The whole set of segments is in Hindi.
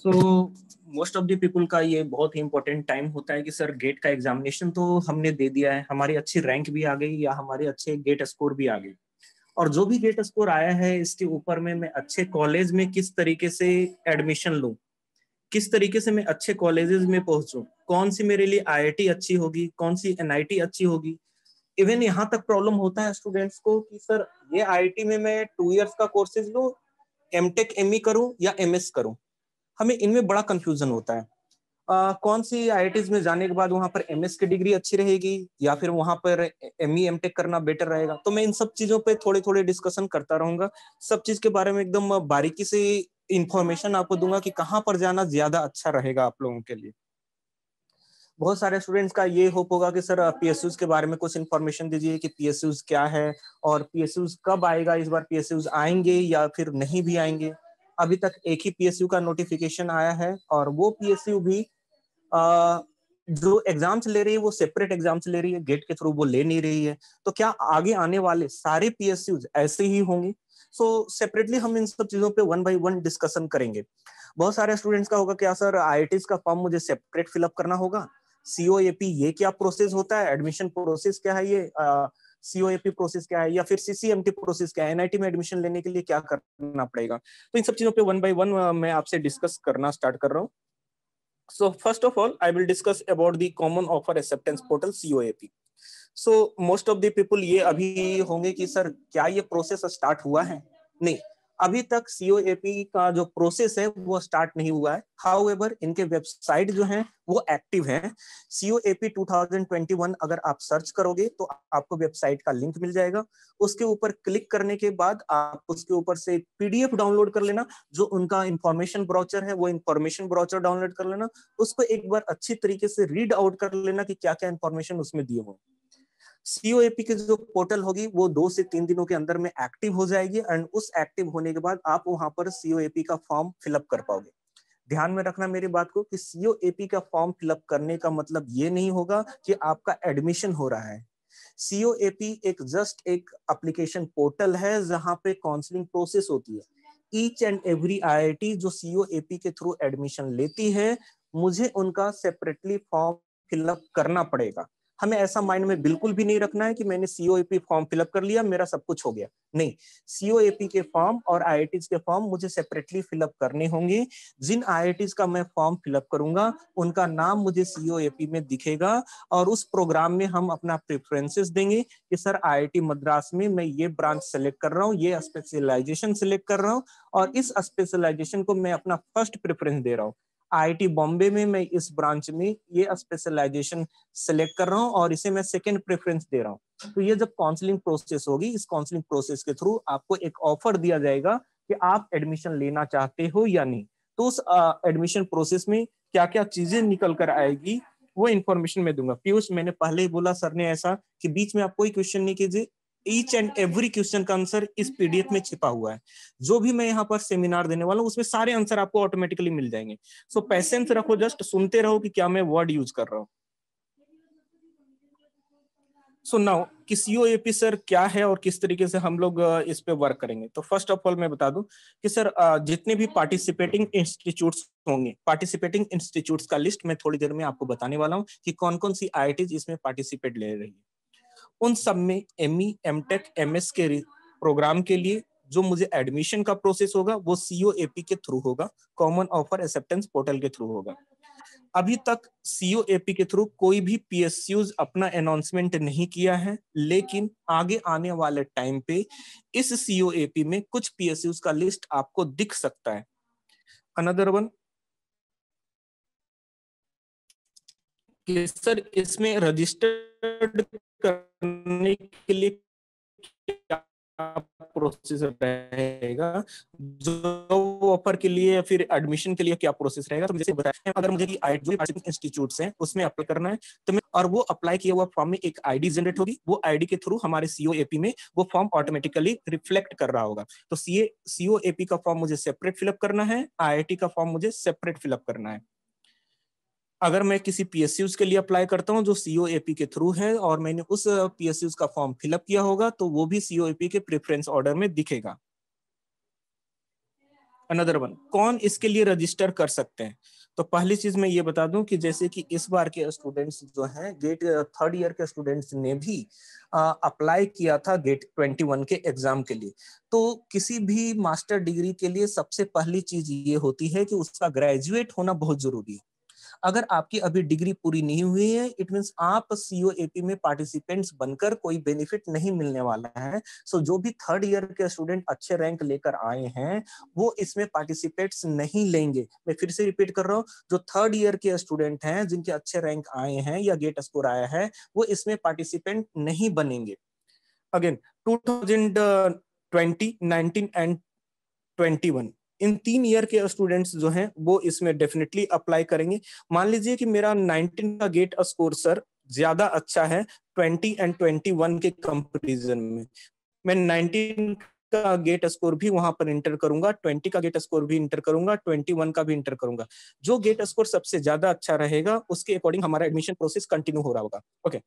So most of the people का ये बहुत ही इंपॉर्टेंट टाइम होता है कि सर गेट का एग्जामिनेशन तो हमने दे दिया है हमारी अच्छी रैंक भी आ गई या हमारे अच्छे गेट स्कोर भी आ गई और जो भी गेट स्कोर आया है इसके ऊपर में मैं अच्छे कॉलेज में किस तरीके से एडमिशन लू किस तरीके से मैं अच्छे कॉलेजेस में पहुंचू कौन सी मेरे लिए आई अच्छी होगी कौन सी एन अच्छी होगी इवन यहाँ तक प्रॉब्लम होता है स्टूडेंट्स को कि सर ये आई में मैं टू ईयर्स का कोर्सेज लूँ एम एमई करूँ या एस करूँ हमें इनमें बड़ा कंफ्यूजन होता है आ, कौन सी आई में जाने के बाद वहां पर एम की डिग्री अच्छी रहेगी या फिर वहां पर एम ई एम टेक करना बेटर रहेगा तो मैं इन सब चीजों पर थोड़े थोड़े डिस्कशन करता रहूंगा सब चीज के बारे में एकदम बारीकी से इंफॉर्मेशन आपको दूंगा कि कहाँ पर जाना ज्यादा अच्छा रहेगा आप लोगों के लिए बहुत सारे स्टूडेंट्स का ये होप होगा कि सर पीएसयूज के बारे में कुछ इन्फॉर्मेशन दीजिए कि पीएसयूज क्या है और पीएसयूज कब आएगा इस बार पीएसयूज आएंगे या फिर नहीं भी आएंगे अभी तक एक ही पीएसयू का नोटिफिकेशन आया है और वो पीएसयू भी आ, जो एग्जाम्स ले रही है वो सेपरेट एग्जाम्स ले रही है गेट के थ्रू वो ले नहीं रही है तो क्या आगे आने वाले सारे पीएसयू ऐसे ही होंगे सो so, सेपरेटली हम इन सब चीजों पे वन बाई वन डिस्कशन करेंगे बहुत सारे स्टूडेंट्स का होगा क्या सर आई का फॉर्म मुझे सेपरेट फिलअप करना होगा सीओ ये क्या प्रोसेस होता है एडमिशन प्रोसेस क्या है ये uh, सीओएपी प्रोसेस क्या है या फिर सीसीएमटी प्रोसेस क्या है एनआईटी में एडमिशन लेने के लिए क्या करना पड़ेगा तो इन सब चीजों पे वन बाय वन मैं आपसे डिस्कस करना स्टार्ट कर रहा हूँ so first of all i will discuss about the common offer acceptance portal coap so most of the people ये अभी होंगे कि सर क्या ये प्रोसेस स्टार्ट हुआ है नहीं अभी तक सीओ का जो प्रोसेस है वो स्टार्ट नहीं हुआ है हाउ इनके वेबसाइट जो है वो एक्टिव है सीओएपी 2021 अगर आप सर्च करोगे तो आपको वेबसाइट का लिंक मिल जाएगा उसके ऊपर क्लिक करने के बाद आप उसके ऊपर से पीडीएफ डाउनलोड कर लेना जो उनका इंफॉर्मेशन ब्राउचर है वो इंफॉर्मेशन ब्राउचर डाउनलोड कर लेना उसको एक बार अच्छी तरीके से रीड आउट कर लेना कि क्या क्या इंफॉर्मेशन उसमें दिए हुए सीओएपी की जो पोर्टल होगी वो दो से तीन दिनों के अंदर में एक्टिव हो जाएगी एंड उस एक्टिव होने के बाद आप वहां पर सीओएपी का फॉर्म फिलअप कर पाओगे ध्यान में रखना मेरी बात को कि सीओएपी का फॉर्म फिलअप करने का मतलब ये नहीं होगा कि आपका एडमिशन हो रहा है सीओएपी एक जस्ट एक अप्लीकेशन पोर्टल है जहां पे काउंसलिंग प्रोसेस होती है ईच एंड एवरी आईआईटी जो सीओएपी के थ्रू एडमिशन लेती है मुझे उनका सेपरेटली फॉर्म फिलअप करना पड़ेगा हमें ऐसा माइंड में बिल्कुल भी नहीं रखना है कि मैंने पी फॉर्म फिलअप कर लिया मेरा सब कुछ हो गया नहीं पी के फॉर्म और आई के फॉर्म मुझे सेपरेटली फिलअप करने होंगे जिन आई का मैं फॉर्म फिलअप करूंगा उनका नाम मुझे पी में दिखेगा और उस प्रोग्राम में हम अपना प्रेफरेंसेस देंगे कि सर आई मद्रास में मैं ये ब्रांच सेलेक्ट कर रहा हूँ ये स्पेशलाइजेशन सिलेक्ट कर रहा हूँ और इस स्पेशलाइजेशन को मैं अपना फर्स्ट प्रेफरेंस दे रहा हूँ आईटी बॉम्बे में मैं इस ब्रांच में ये स्पेशलाइजेशन सेलेक्ट कर रहा हूँ और इसे मैं सेकेंड प्रेफरेंस दे रहा हूँ तो ये जब काउंसलिंग प्रोसेस होगी इस काउंसलिंग प्रोसेस के थ्रू आपको एक ऑफर दिया जाएगा कि आप एडमिशन लेना चाहते हो या नहीं तो उस एडमिशन प्रोसेस में क्या क्या चीजें निकल कर आएगी वो इन्फॉर्मेशन मैं दूंगा पीयूष मैंने पहले ही बोला सर ने ऐसा कि बीच में आप कोई क्वेश्चन नहीं कीजिए ईच एंड एवरी क्वेश्चन का आंसर इस पीडीएफ में छिपा हुआ है जो भी मैं यहाँ पर सेमिनार देने वाला हूँ उसमें सारे आंसर आपको ऑटोमेटिकली मिल जाएंगे सो so, पैसेंस रखो जस्ट सुनते रहो कि क्या मैं वर्ड यूज कर रहा हूँ सो नाउ कि सीओ एपी सर क्या है और किस तरीके से हम लोग इस पे वर्क करेंगे तो फर्स्ट ऑफ ऑल मैं बता दूं कि सर जितने भी पार्टिसिपेटिंग इंस्टीट्यूट्स होंगे पार्टिसिपेटिंग इंस्टीट्यूट्स का लिस्ट मैं थोड़ी देर में आपको बताने वाला हूँ कि कौन कौन सी आई इसमें पार्टिसिपेट ले रही है उन सब में M E M tech M S के प्रोग्राम के लिए जो मुझे एडमिशन का प्रोसेस होगा वो सीओ एपी के थ्रू होगा कॉमन ऑफर एक्सेप्टेंस पोर्टल के थ्रू होगा अभी तक सीओ एपी के थ्रू कोई भी पीएसयूज अपना अनाउंसमेंट नहीं किया है लेकिन आगे आने वाले टाइम पे इस सीओ एपी में कुछ पीएसयूज का लिस्ट आपको दिख सकता है अनदर वन सर इसमें रजिस्टर्ड करने के लिए क्या प्रोसेस रहेगा जो ऑफर के लिए फिर एडमिशन के लिए क्या प्रोसेस रहेगा तो मुझे बताया अगर मुझे इंस्टीट्यूट है उसमें अप्लाई करना है तो मैं और वो अप्लाई किया हुआ फॉर्म में एक आईडी जनरेट होगी वो आईडी के थ्रू हमारे सीओ एपी में वो फॉर्म ऑटोमेटिकली रिफ्लेक्ट कर रहा होगा तो सीए सीओ एपी का फॉर्म मुझे सेपरेट फिलअप करना है आई का फॉर्म मुझे सेपरेट फिलअप करना है अगर मैं किसी पी के लिए अप्लाई करता हूँ जो सी के थ्रू है और मैंने उस पी का फॉर्म फिलअप किया होगा तो वो भी सी के प्रेफरेंस ऑर्डर में दिखेगा अनदर वन कौन इसके लिए रजिस्टर कर सकते हैं तो पहली चीज मैं ये बता दूं कि जैसे कि इस बार के स्टूडेंट्स जो हैं गेट थर्ड ईयर के स्टूडेंट्स ने भी अप्लाई किया था गेट 21 के एग्जाम के लिए तो किसी भी मास्टर डिग्री के लिए सबसे पहली चीज ये होती है कि उसका ग्रेजुएट होना बहुत जरूरी है अगर आपकी अभी डिग्री पूरी नहीं हुई है इट मीन आप एपी में पार्टिसिपेंट्स बनकर कोई बेनिफिट नहीं मिलने वाला है सो so, जो भी थर्ड ईयर के स्टूडेंट अच्छे रैंक लेकर आए हैं वो इसमें पार्टिसिपेट्स नहीं लेंगे मैं फिर से रिपीट कर रहा हूँ जो थर्ड ईयर के स्टूडेंट हैं जिनके अच्छे रैंक आए हैं या गेट स्कोर आया है वो इसमें पार्टिसिपेंट नहीं बनेंगे again two twenty nineteen and one इन तीन ईयर के स्टूडेंट्स जो हैं वो इसमें डेफिनेटली अप्लाई करेंगे मान लीजिए कि मेरा 19 का गेट स्कोर सर ज्यादा अच्छा है 20 एंड 21 के कंपेरिजन में मैं 19 का गेट स्कोर भी वहां पर इंटर करूंगा ट्वेंटी का गेट स्कोर भी इंटर करूंगा ट्वेंटी वन का भी इंटर करूंगा जो गेट स्कोर सबसे ज्यादा अच्छा रहेगा उसके अकॉर्डिंग हमारा एडमिशन प्रोसेस कंटिन्यू हो रहा होगा ओके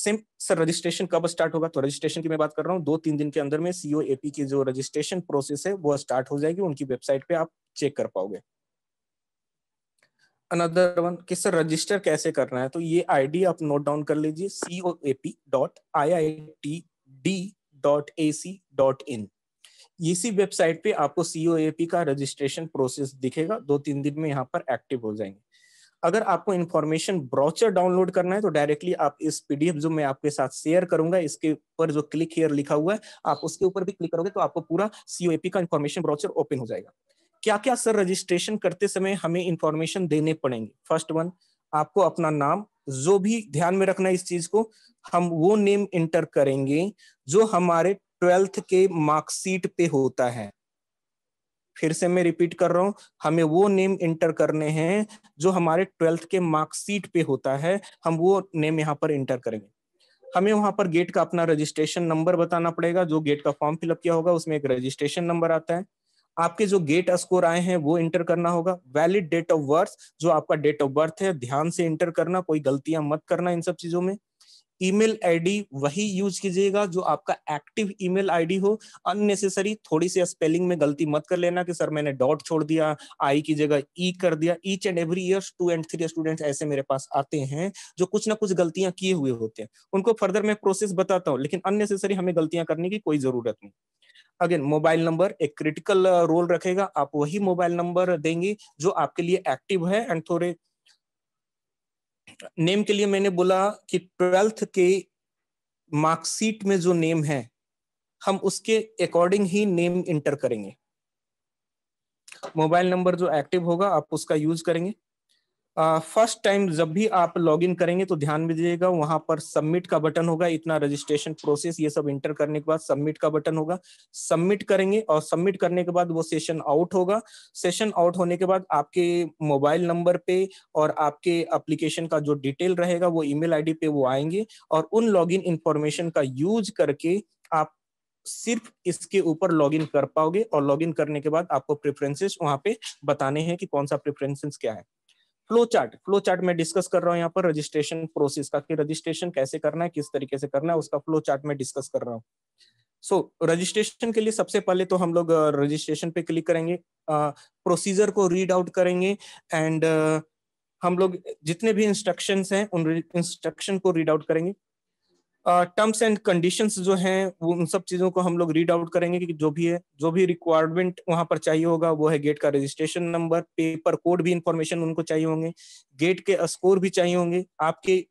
सिम सर रजिस्ट्रेशन कब स्टार्ट होगा तो रजिस्ट्रेशन की मैं बात कर रहा हूँ दो तीन दिन के अंदर में सीओ एपी e की जो रजिस्ट्रेशन प्रोसेस है वो स्टार्ट हो जाएगी उनकी वेबसाइट पे आप चेक कर पाओगे अनदर वन कि सर रजिस्टर कैसे करना है तो ये आईडी आप नोट डाउन कर लीजिए C O A P dot I I T D dot A C dot in इसी वेबसाइट पे आपको सीओएपी का रजिस्ट्रेशन प्रोसेस दिखेगा दो तीन दिन में यहाँ पर एक्टिव हो जाएंगे अगर आपको इन्फॉर्मेशन ब्राउचर डाउनलोड करना है तो डायरेक्टली आप इस पीडीएफ जो मैं आपके साथ शेयर करूंगा इसके ऊपर जो क्लिक हेयर लिखा हुआ है आप उसके ऊपर भी क्लिक करोगे तो आपको पूरा सीओएपी का इन्फॉर्मेशन ब्राउचर ओपन हो जाएगा क्या क्या सर रजिस्ट्रेशन करते समय हमें इन्फॉर्मेशन देने पड़ेंगे फर्स्ट वन आपको अपना नाम जो भी ध्यान में रखना है इस चीज को हम वो नेम इंटर करेंगे जो हमारे ट्वेल्थ के मार्कशीट पे होता है फिर से मैं रिपीट कर रहा हूँ हमें वो नेम इंटर करने हैं जो हमारे ट्वेल्थ के मार्कशीट पे होता है हम वो नेम यहाँ पर इंटर करेंगे हमें वहां पर गेट का अपना रजिस्ट्रेशन नंबर बताना पड़ेगा जो गेट का फॉर्म फिलअप किया होगा उसमें एक रजिस्ट्रेशन नंबर आता है आपके जो गेट स्कोर आए हैं वो इंटर करना होगा वैलिड डेट ऑफ बर्थ जो आपका डेट ऑफ बर्थ है ध्यान से इंटर करना कोई गलतियां मत करना इन सब चीजों में ईमेल आईडी वही यूज कीजिएगा जो आपका एक्टिव ईमेल आईडी हो अननेसेसरी थोड़ी सी स्पेलिंग में गलती मत कर लेना कि सर मैंने डॉट छोड़ दिया आई की जगह ई कर दिया each and every year two and three students ऐसे मेरे पास आते हैं जो कुछ ना कुछ गलतियां किए हुए होते हैं उनको फर्दर मैं प्रोसेस बताता हूँ लेकिन अननेसेसरी हमें गलतियां करने की कोई जरूरत नहीं अगेन मोबाइल नंबर एक क्रिटिकल रोल रखेगा आप वही मोबाइल नंबर देंगे जो आपके लिए एक्टिव है एंड थोड़े नेम के लिए मैंने बोला कि ट्वेल्थ के मार्कशीट में जो नेम है हम उसके अकॉर्डिंग ही नेम इंटर करेंगे मोबाइल नंबर जो एक्टिव होगा आप उसका यूज करेंगे फर्स्ट टाइम जब भी आप लॉगिन करेंगे तो ध्यान में दीजिएगा वहां पर सबमिट का बटन होगा इतना रजिस्ट्रेशन प्रोसेस ये सब इंटर करने के बाद सबमिट का बटन होगा सबमिट करेंगे और सबमिट करने के बाद वो सेशन आउट होगा सेशन आउट होने के बाद आपके मोबाइल नंबर पे और आपके अप्लीकेशन का जो डिटेल रहेगा वो ईमेल आईडी पे वो आएंगे और उन लॉगिन इंफॉर्मेशन का यूज करके आप सिर्फ इसके ऊपर लॉगिन कर पाओगे और लॉगिन करने के बाद आपको प्रेफरेंसेस वहां पे बताने हैं कि कौन सा प्रेफरेंसेस क्या है फ्लो चार्ट फ्लो चार्ट में डिस्कस कर रहा हूँ यहाँ पर रजिस्ट्रेशन प्रोसेस का कि रजिस्ट्रेशन कैसे करना है किस तरीके से करना है उसका फ्लो चार्ट में डिस्कस कर रहा हूँ सो so, रजिस्ट्रेशन के लिए सबसे पहले तो हम लोग रजिस्ट्रेशन पे क्लिक करेंगे प्रोसीजर को रीड आउट करेंगे एंड हम लोग जितने भी इंस्ट्रक्शंस हैं उन इंस्ट्रक्शन को रीड आउट करेंगे टर्म्स एंड कंडीशंस जो हैं वो उन सब चीज़ों को हम लोग रीड आउट करेंगे कि जो भी है जो भी रिक्वायरमेंट वहां पर चाहिए होगा वो है गेट का रजिस्ट्रेशन नंबर पेपर कोड भी इंफॉर्मेशन उनको चाहिए होंगे गेट के स्कोर भी चाहिए होंगे आपके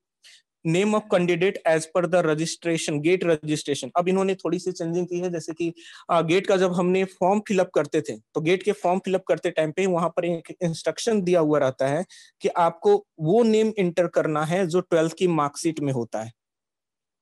name of candidate as per the registration GATE registration अब इन्होंने थोड़ी सी चेंजिंग की है जैसे कि गेट का जब हमने फॉर्म फिलअप करते थे तो गेट के फॉर्म फिलअप करते टाइम पे वहां पर एक इंस्ट्रक्शन दिया हुआ रहता है कि आपको वो नेम इंटर करना है जो ट्वेल्थ की मार्कशीट में होता है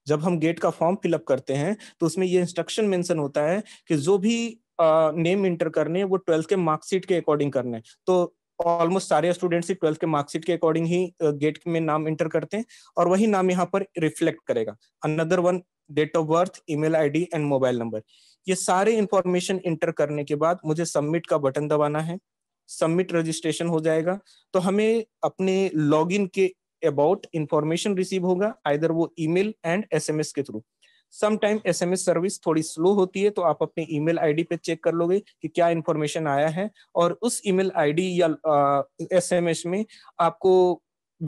जब हम गेट का फॉर्म फिलअप करते हैं तो उसमें ये इंस्ट्रक्शन मेंशन होता है कि जो भी नेम इंटर करने वो ट्वेल्थ के मार्कशीट के अकॉर्डिंग करने तो ऑलमोस्ट सारे स्टूडेंट्स ही ट्वेल्थ के मार्कशीट के अकॉर्डिंग ही गेट में नाम इंटर करते हैं और वही नाम यहाँ पर रिफ्लेक्ट करेगा another one date of birth email ID and mobile number ये सारे इंफॉर्मेशन इंटर करने के बाद मुझे सबमिट का बटन दबाना है सबमिट रजिस्ट्रेशन हो जाएगा तो हमें अपने लॉगिन के अबाउट इंफॉर्मेशन रिसीव होगा आइधर वो ईमेल एंड एसएमएस के थ्रू समटाइम एसएमएस सर्विस थोड़ी स्लो होती है तो आप अपने ईमेल आईडी पे चेक कर लोगे कि क्या इन्फॉर्मेशन आया है और उस ईमेल आईडी या एसएमएस में आपको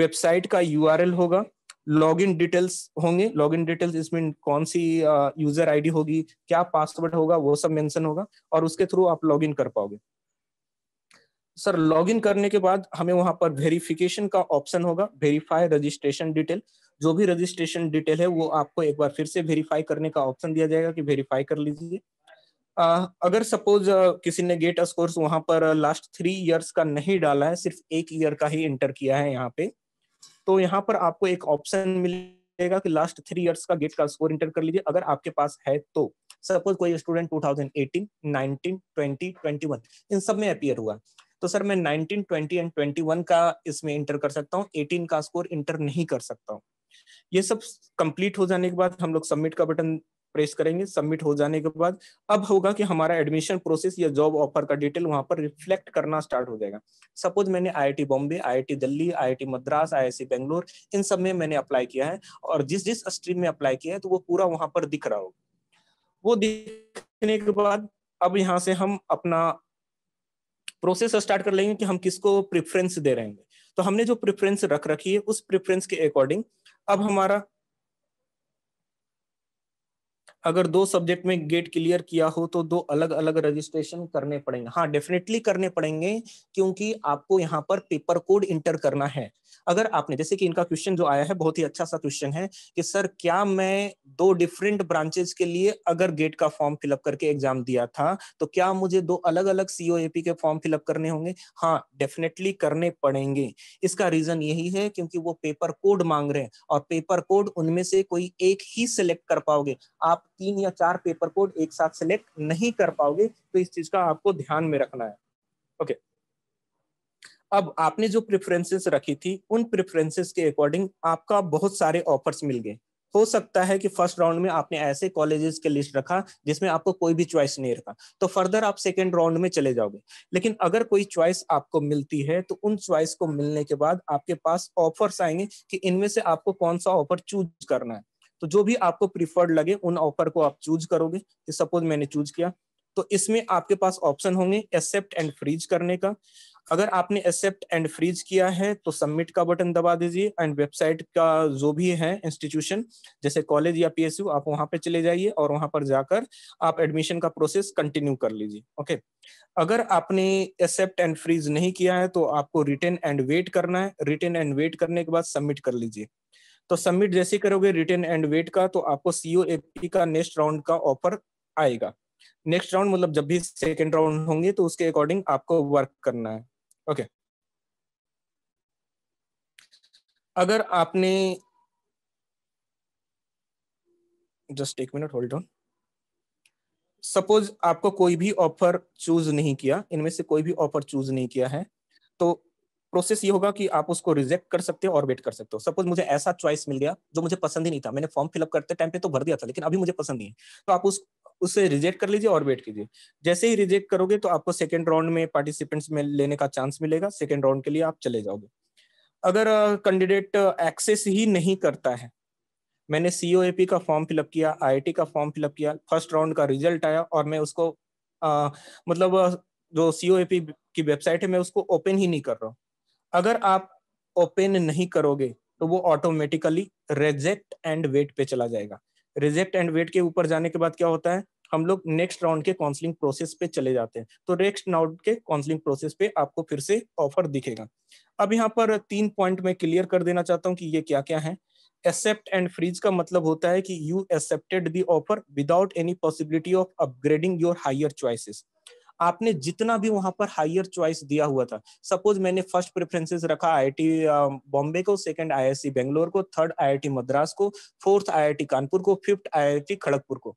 वेबसाइट का यूआरएल होगा लॉगिन डिटेल्स होंगे लॉगिन डिटेल्स इसमें कौन सी यूजर आईडी होगी क्या पासवर्ड होगा वो सब मेंशन होगा और उसके थ्रू आप लॉगिन कर पाओगे सर लॉगिन करने के बाद हमें वहां पर वेरिफिकेशन का ऑप्शन होगा वेरीफाई रजिस्ट्रेशन डिटेल जो भी रजिस्ट्रेशन डिटेल है वो आपको एक बार फिर से वेरीफाई करने का ऑप्शन दिया जाएगा कि वेरीफाई कर लीजिए अगर सपोज किसी ने गेट स्कोर्स वहां पर लास्ट थ्री इयर्स का नहीं डाला है सिर्फ एक ईयर का ही इंटर किया है यहाँ पे तो यहाँ पर आपको एक ऑप्शन मिलेगा कि लास्ट थ्री इयर्स का गेट का स्कोर इंटर कर लीजिए अगर आपके पास है तो सपोज कोई स्टूडेंट 2018, 19, 20, 21 इन सब में अपियर हुआ तो सर मैं 19, 20 एंड 21 का इसमें इंटर कर सकता हूँ 18 का स्कोर इंटर नहीं कर सकता हूँ ये सब कंप्लीट हो जाने के बाद हम लोग सबमिट का बटन प्रेस करेंगे सबमिट हो जाने के बाद अब होगा कि हमारा एडमिशन प्रोसेस या जॉब ऑफर का डिटेल वहां पर रिफ्लेक्ट करना स्टार्ट हो जाएगा सपोज मैंने IIT Bombay IIT Delhi IIT Madras I Bangalore इन सब में मैंने अप्लाई किया है और जिस जिस स्ट्रीम में अप्लाई किया है तो वो पूरा वहां पर दिख रहा होगा वो दिखने के बाद अब यहाँ से हम अपना प्रोसेस स्टार्ट कर लेंगे कि हम किसको प्रिफरेंस दे रहे हैं तो हमने जो प्रिफरेंस रख रखी है उस प्रिफरेंस के अकॉर्डिंग अब हमारा अगर दो सब्जेक्ट में गेट क्लियर किया हो तो दो अलग अलग रजिस्ट्रेशन करने पड़ेंगे हाँ डेफिनेटली करने पड़ेंगे क्योंकि आपको यहाँ पर पेपर कोड इंटर करना है अगर आपने जैसे कि इनका क्वेश्चन जो आया है बहुत ही अच्छा सा क्वेश्चन है कि सर क्या मैं दो डिफरेंट ब्रांचेज के लिए अगर गेट का फॉर्म फिलअप करके एग्जाम दिया था तो क्या मुझे दो अलग अलग सीओ के फॉर्म फिलअप करने होंगे हाँ डेफिनेटली करने पड़ेंगे इसका रीजन यही है क्योंकि वो पेपर कोड मांग रहे हैं और पेपर कोड उनमें से कोई एक ही सिलेक्ट कर पाओगे आप तीन या चार पेपर कोड एक साथ सिलेक्ट नहीं कर पाओगे तो इस चीज का आपको ध्यान में रखना है ओके अब आपने जो प्रिफरेंसेस रखी थी उन प्रिफरेंसेस के अकॉर्डिंग आपका बहुत सारे ऑफर्स मिल गए हो सकता है कि फर्स्ट राउंड में आपने ऐसे कॉलेजेस के लिस्ट रखा जिसमें आपको कोई भी चॉइस नहीं रखा तो फर्दर आप सेकेंड राउंड में चले जाओगे लेकिन अगर कोई चॉइस आपको मिलती है तो उन चॉइस को मिलने के बाद आपके पास ऑफर्स आएंगे कि इनमें से आपको कौन सा ऑफर चूज करना है तो जो भी आपको प्रिफर्ड लगे उन ऑफर को आप चूज करोगे सपोज मैंने चूज किया तो इसमें आपके पास ऑप्शन होंगे एक्सेप्ट एंड फ्रीज करने का अगर आपने एक्सेप्ट एंड फ्रीज किया है तो सबमिट का बटन दबा दीजिए एंड वेबसाइट का जो भी है इंस्टीट्यूशन जैसे कॉलेज या पीएसयू आप वहां पे चले जाइए और वहां पर जाकर आप एडमिशन का प्रोसेस कंटिन्यू कर लीजिए ओके अगर आपने एक्सेप्ट एंड फ्रीज नहीं किया है तो आपको रिटर्न एंड वेट करना है रिटर्न एंड वेट करने के बाद सबमिट कर लीजिए तो सबमिट जैसे करोगे रिटर्न एंड वेट का तो आपको सीओ का नेक्स्ट राउंड का ऑफर आएगा नेक्स्ट राउंड मतलब जब भी सेकेंड राउंड होंगे तो उसके अकॉर्डिंग आपको वर्क करना है ओके okay. अगर आपने जस्ट एक मिनट होल्ड ऑन सपोज आपको कोई भी ऑफर चूज नहीं किया इनमें से कोई भी ऑफर चूज नहीं किया है तो प्रोसेस ये होगा कि आप उसको रिजेक्ट कर सकते हो और वेट कर सकते हो सपोज मुझे ऐसा चॉइस मिल गया जो मुझे पसंद ही नहीं था मैंने फॉर्म फिलअप करते टाइम पे तो भर दिया था लेकिन अभी मुझे पसंद नहीं है तो आप उस उसे रिजेक्ट कर लीजिए और वेट कीजिए जैसे ही रिजेक्ट करोगे तो आपको सेकेंड राउंड में पार्टिसिपेंट्स में लेने का चांस मिलेगा सेकेंड राउंड के लिए आप चले जाओगे अगर कैंडिडेट एक्सेस ही नहीं करता है मैंने सी का फॉर्म फिलअप किया आई का फॉर्म फिलअप किया फर्स्ट राउंड का रिजल्ट आया और मैं उसको आ, मतलब जो सी की वेबसाइट है मैं उसको ओपन ही नहीं कर रहा हूँ अगर आप ओपन नहीं करोगे तो वो ऑटोमेटिकली रिजेक्ट एंड वेट पे चला जाएगा रिजेक्ट एंड वेट के ऊपर जाने के बाद क्या होता है हम लोग नेक्स्ट राउंड के काउंसलिंग प्रोसेस पे चले जाते हैं तो नेक्स्ट राउंड के काउंसलिंग प्रोसेस पे आपको फिर से ऑफर दिखेगा अब यहाँ पर तीन पॉइंट में क्लियर कर देना चाहता हूँ कि ये क्या क्या है एक्सेप्ट एंड फ्रीज का मतलब होता है कि you accepted the offer without any possibility of upgrading your higher choices आपने जितना भी वहां पर हायर चॉइस दिया हुआ था सपोज मैंने फर्स्ट प्रेफरेंसेस रखा आईआईटी बॉम्बे को सेकंड आईआईसी बेंगलोर को थर्ड आईआईटी मद्रास को फोर्थ आईआईटी कानपुर को फिफ्थ आईआईटी खड़गपुर को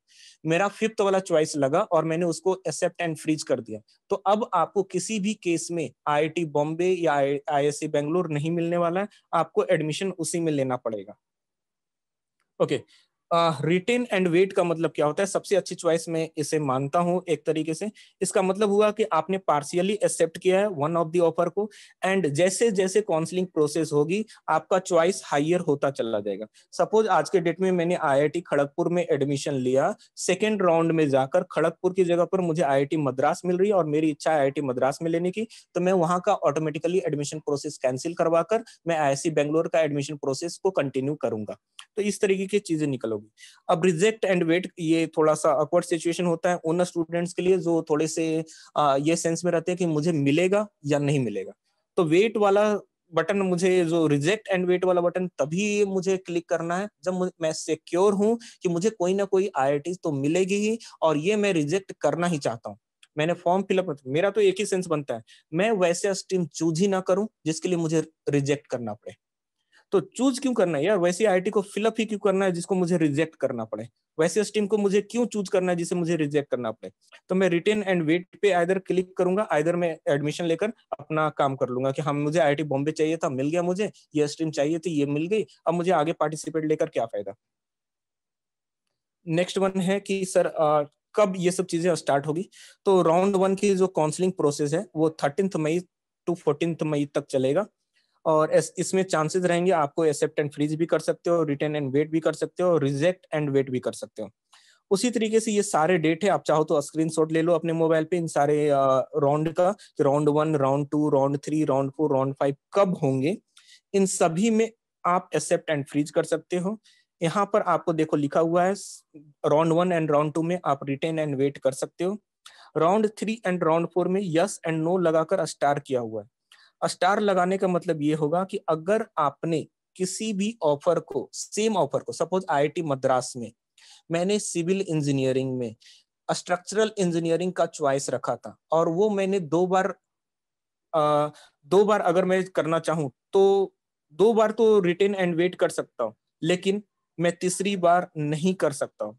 मेरा फिफ्थ वाला चॉइस लगा और मैंने उसको एक्सेप्ट एंड फ्रीज कर दिया तो अब आपको किसी भी केस में आई बॉम्बे या आई बेंगलोर नहीं मिलने वाला है आपको एडमिशन उसी में लेना पड़ेगा okay okay, retain and wait का मतलब क्या होता है सबसे अच्छी चॉइस मैं इसे मानता हूँ एक तरीके से इसका मतलब हुआ कि आपने पार्शियली एक्सेप्ट किया है वन ऑफ द ऑफर को एंड जैसे जैसे काउंसलिंग प्रोसेस होगी आपका चॉइस हाइयर होता चला जाएगा सपोज आज के डेट में मैंने आईआईटी खड़गपुर में एडमिशन लिया सेकेंड राउंड में जाकर खड़गपुर की जगह पर मुझे आई मद्रास मिल रही है और मेरी इच्छा है आई मद्रास में लेने की तो मैं वहां का ऑटोमेटिकली एडमिशन प्रोसेस कैंसिल करवाकर मैं आई बेंगलोर का एडमिशन प्रोसेस को कंटिन्यू करूंगा तो इस तरीके की चीजें निकल लोगे अब रिजेक्ट एंड वेट ये थोड़ा सा अकवर्ड सिचुएशन होता है उन स्टूडेंट्स के लिए जो थोड़े से आ, ये सेंस में रहते हैं कि मुझे मिलेगा या नहीं मिलेगा तो वेट वाला बटन मुझे जो रिजेक्ट एंड वेट वाला बटन तभी मुझे क्लिक करना है जब मैं सिक्योर हूँ कि मुझे कोई ना कोई आई तो मिलेगी ही और ये मैं रिजेक्ट करना ही चाहता हूँ मैंने फॉर्म फिलअप मेरा तो एक ही सेंस बनता है मैं वैसे स्ट्रीम चूज ही ना करूं जिसके लिए मुझे रिजेक्ट करना पड़े तो चूज क्यों करना है यार वैसे आईआईटी को फिलअप ही क्यों करना है जिसको मुझे रिजेक्ट करना पड़े वैसे उस टीम को मुझे क्यों चूज करना है जिसे मुझे रिजेक्ट करना पड़े तो मैं रिटेन एंड वेट पे आइधर क्लिक करूंगा आइधर मैं एडमिशन लेकर अपना काम कर लूंगा कि हम हाँ, मुझे आई बॉम्बे चाहिए था मिल गया मुझे ये स्ट्रीम चाहिए थी ये मिल गई अब मुझे आगे पार्टिसिपेट लेकर क्या फायदा नेक्स्ट वन है कि सर आ, कब ये सब चीजें स्टार्ट होगी तो राउंड वन की जो काउंसलिंग प्रोसेस है वो thirteen May to fourteen May तक चलेगा और इसमें चांसेस रहेंगे आपको एक्सेप्ट एंड फ्रीज भी कर सकते हो रिटर्न एंड वेट भी कर सकते हो रिजेक्ट एंड वेट भी कर सकते हो उसी तरीके से ये सारे डेट है आप चाहो तो स्क्रीन ले लो अपने मोबाइल पे इन सारे राउंड का round one round two round three round four round five कब होंगे इन सभी में आप एक्सेप्ट एंड फ्रीज कर सकते हो यहाँ पर आपको देखो लिखा हुआ है round one and round two में आप रिटेन एंड वेट कर सकते हो round three and round four में यस एंड नो लगाकर स्टार किया हुआ है स्टार लगाने का मतलब ये होगा कि अगर आपने किसी भी ऑफर को सेम ऑफर को सपोज आईआईटी मद्रास में मैंने सिविल इंजीनियरिंग में स्ट्रक्चरल इंजीनियरिंग का चॉइस रखा था और वो मैंने दो बार आ, दो बार अगर मैं करना चाहूँ तो दो बार तो रिटेन एंड वेट कर सकता हूँ लेकिन मैं तीसरी बार नहीं कर सकता हूं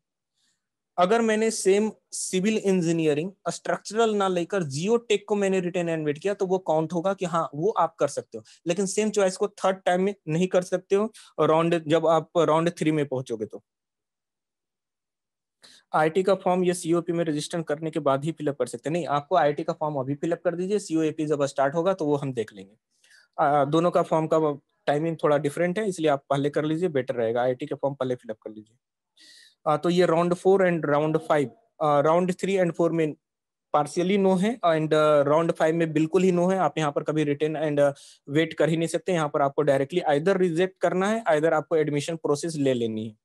अगर मैंने सेम सिविल इंजीनियरिंग स्ट्रक्चरल ना लेकर जियो टेक को मैंने रिटर्न एनवेट किया तो वो काउंट होगा कि हाँ वो आप कर सकते हो लेकिन सेम चॉइस को थर्ड टाइम में नहीं कर सकते हो राउंड जब आप राउंड थ्री में पहुंचोगे तो आईटी का फॉर्म ये सीओपी में रजिस्टर करने के बाद ही फिलअप कर सकते हैं नहीं आपको आई का फॉर्म अभी फिलअप कर दीजिए सीओएपी जब स्टार्ट होगा तो वो हम देख लेंगे आ, दोनों का फॉर्म का टाइमिंग थोड़ा डिफरेंट है इसलिए आप पहले कर लीजिए बेटर रहेगा आई के फॉर्म पहले फिलअप कर लीजिए Uh, तो ये round four and round five round three and four में पार्शियली नो है एंड राउंड फाइव में बिल्कुल ही नो है आप यहाँ पर कभी रिटर्न एंड वेट कर ही नहीं सकते यहाँ पर आपको डायरेक्टली आइदर रिजेक्ट करना है आइदर आपको एडमिशन प्रोसेस ले लेनी है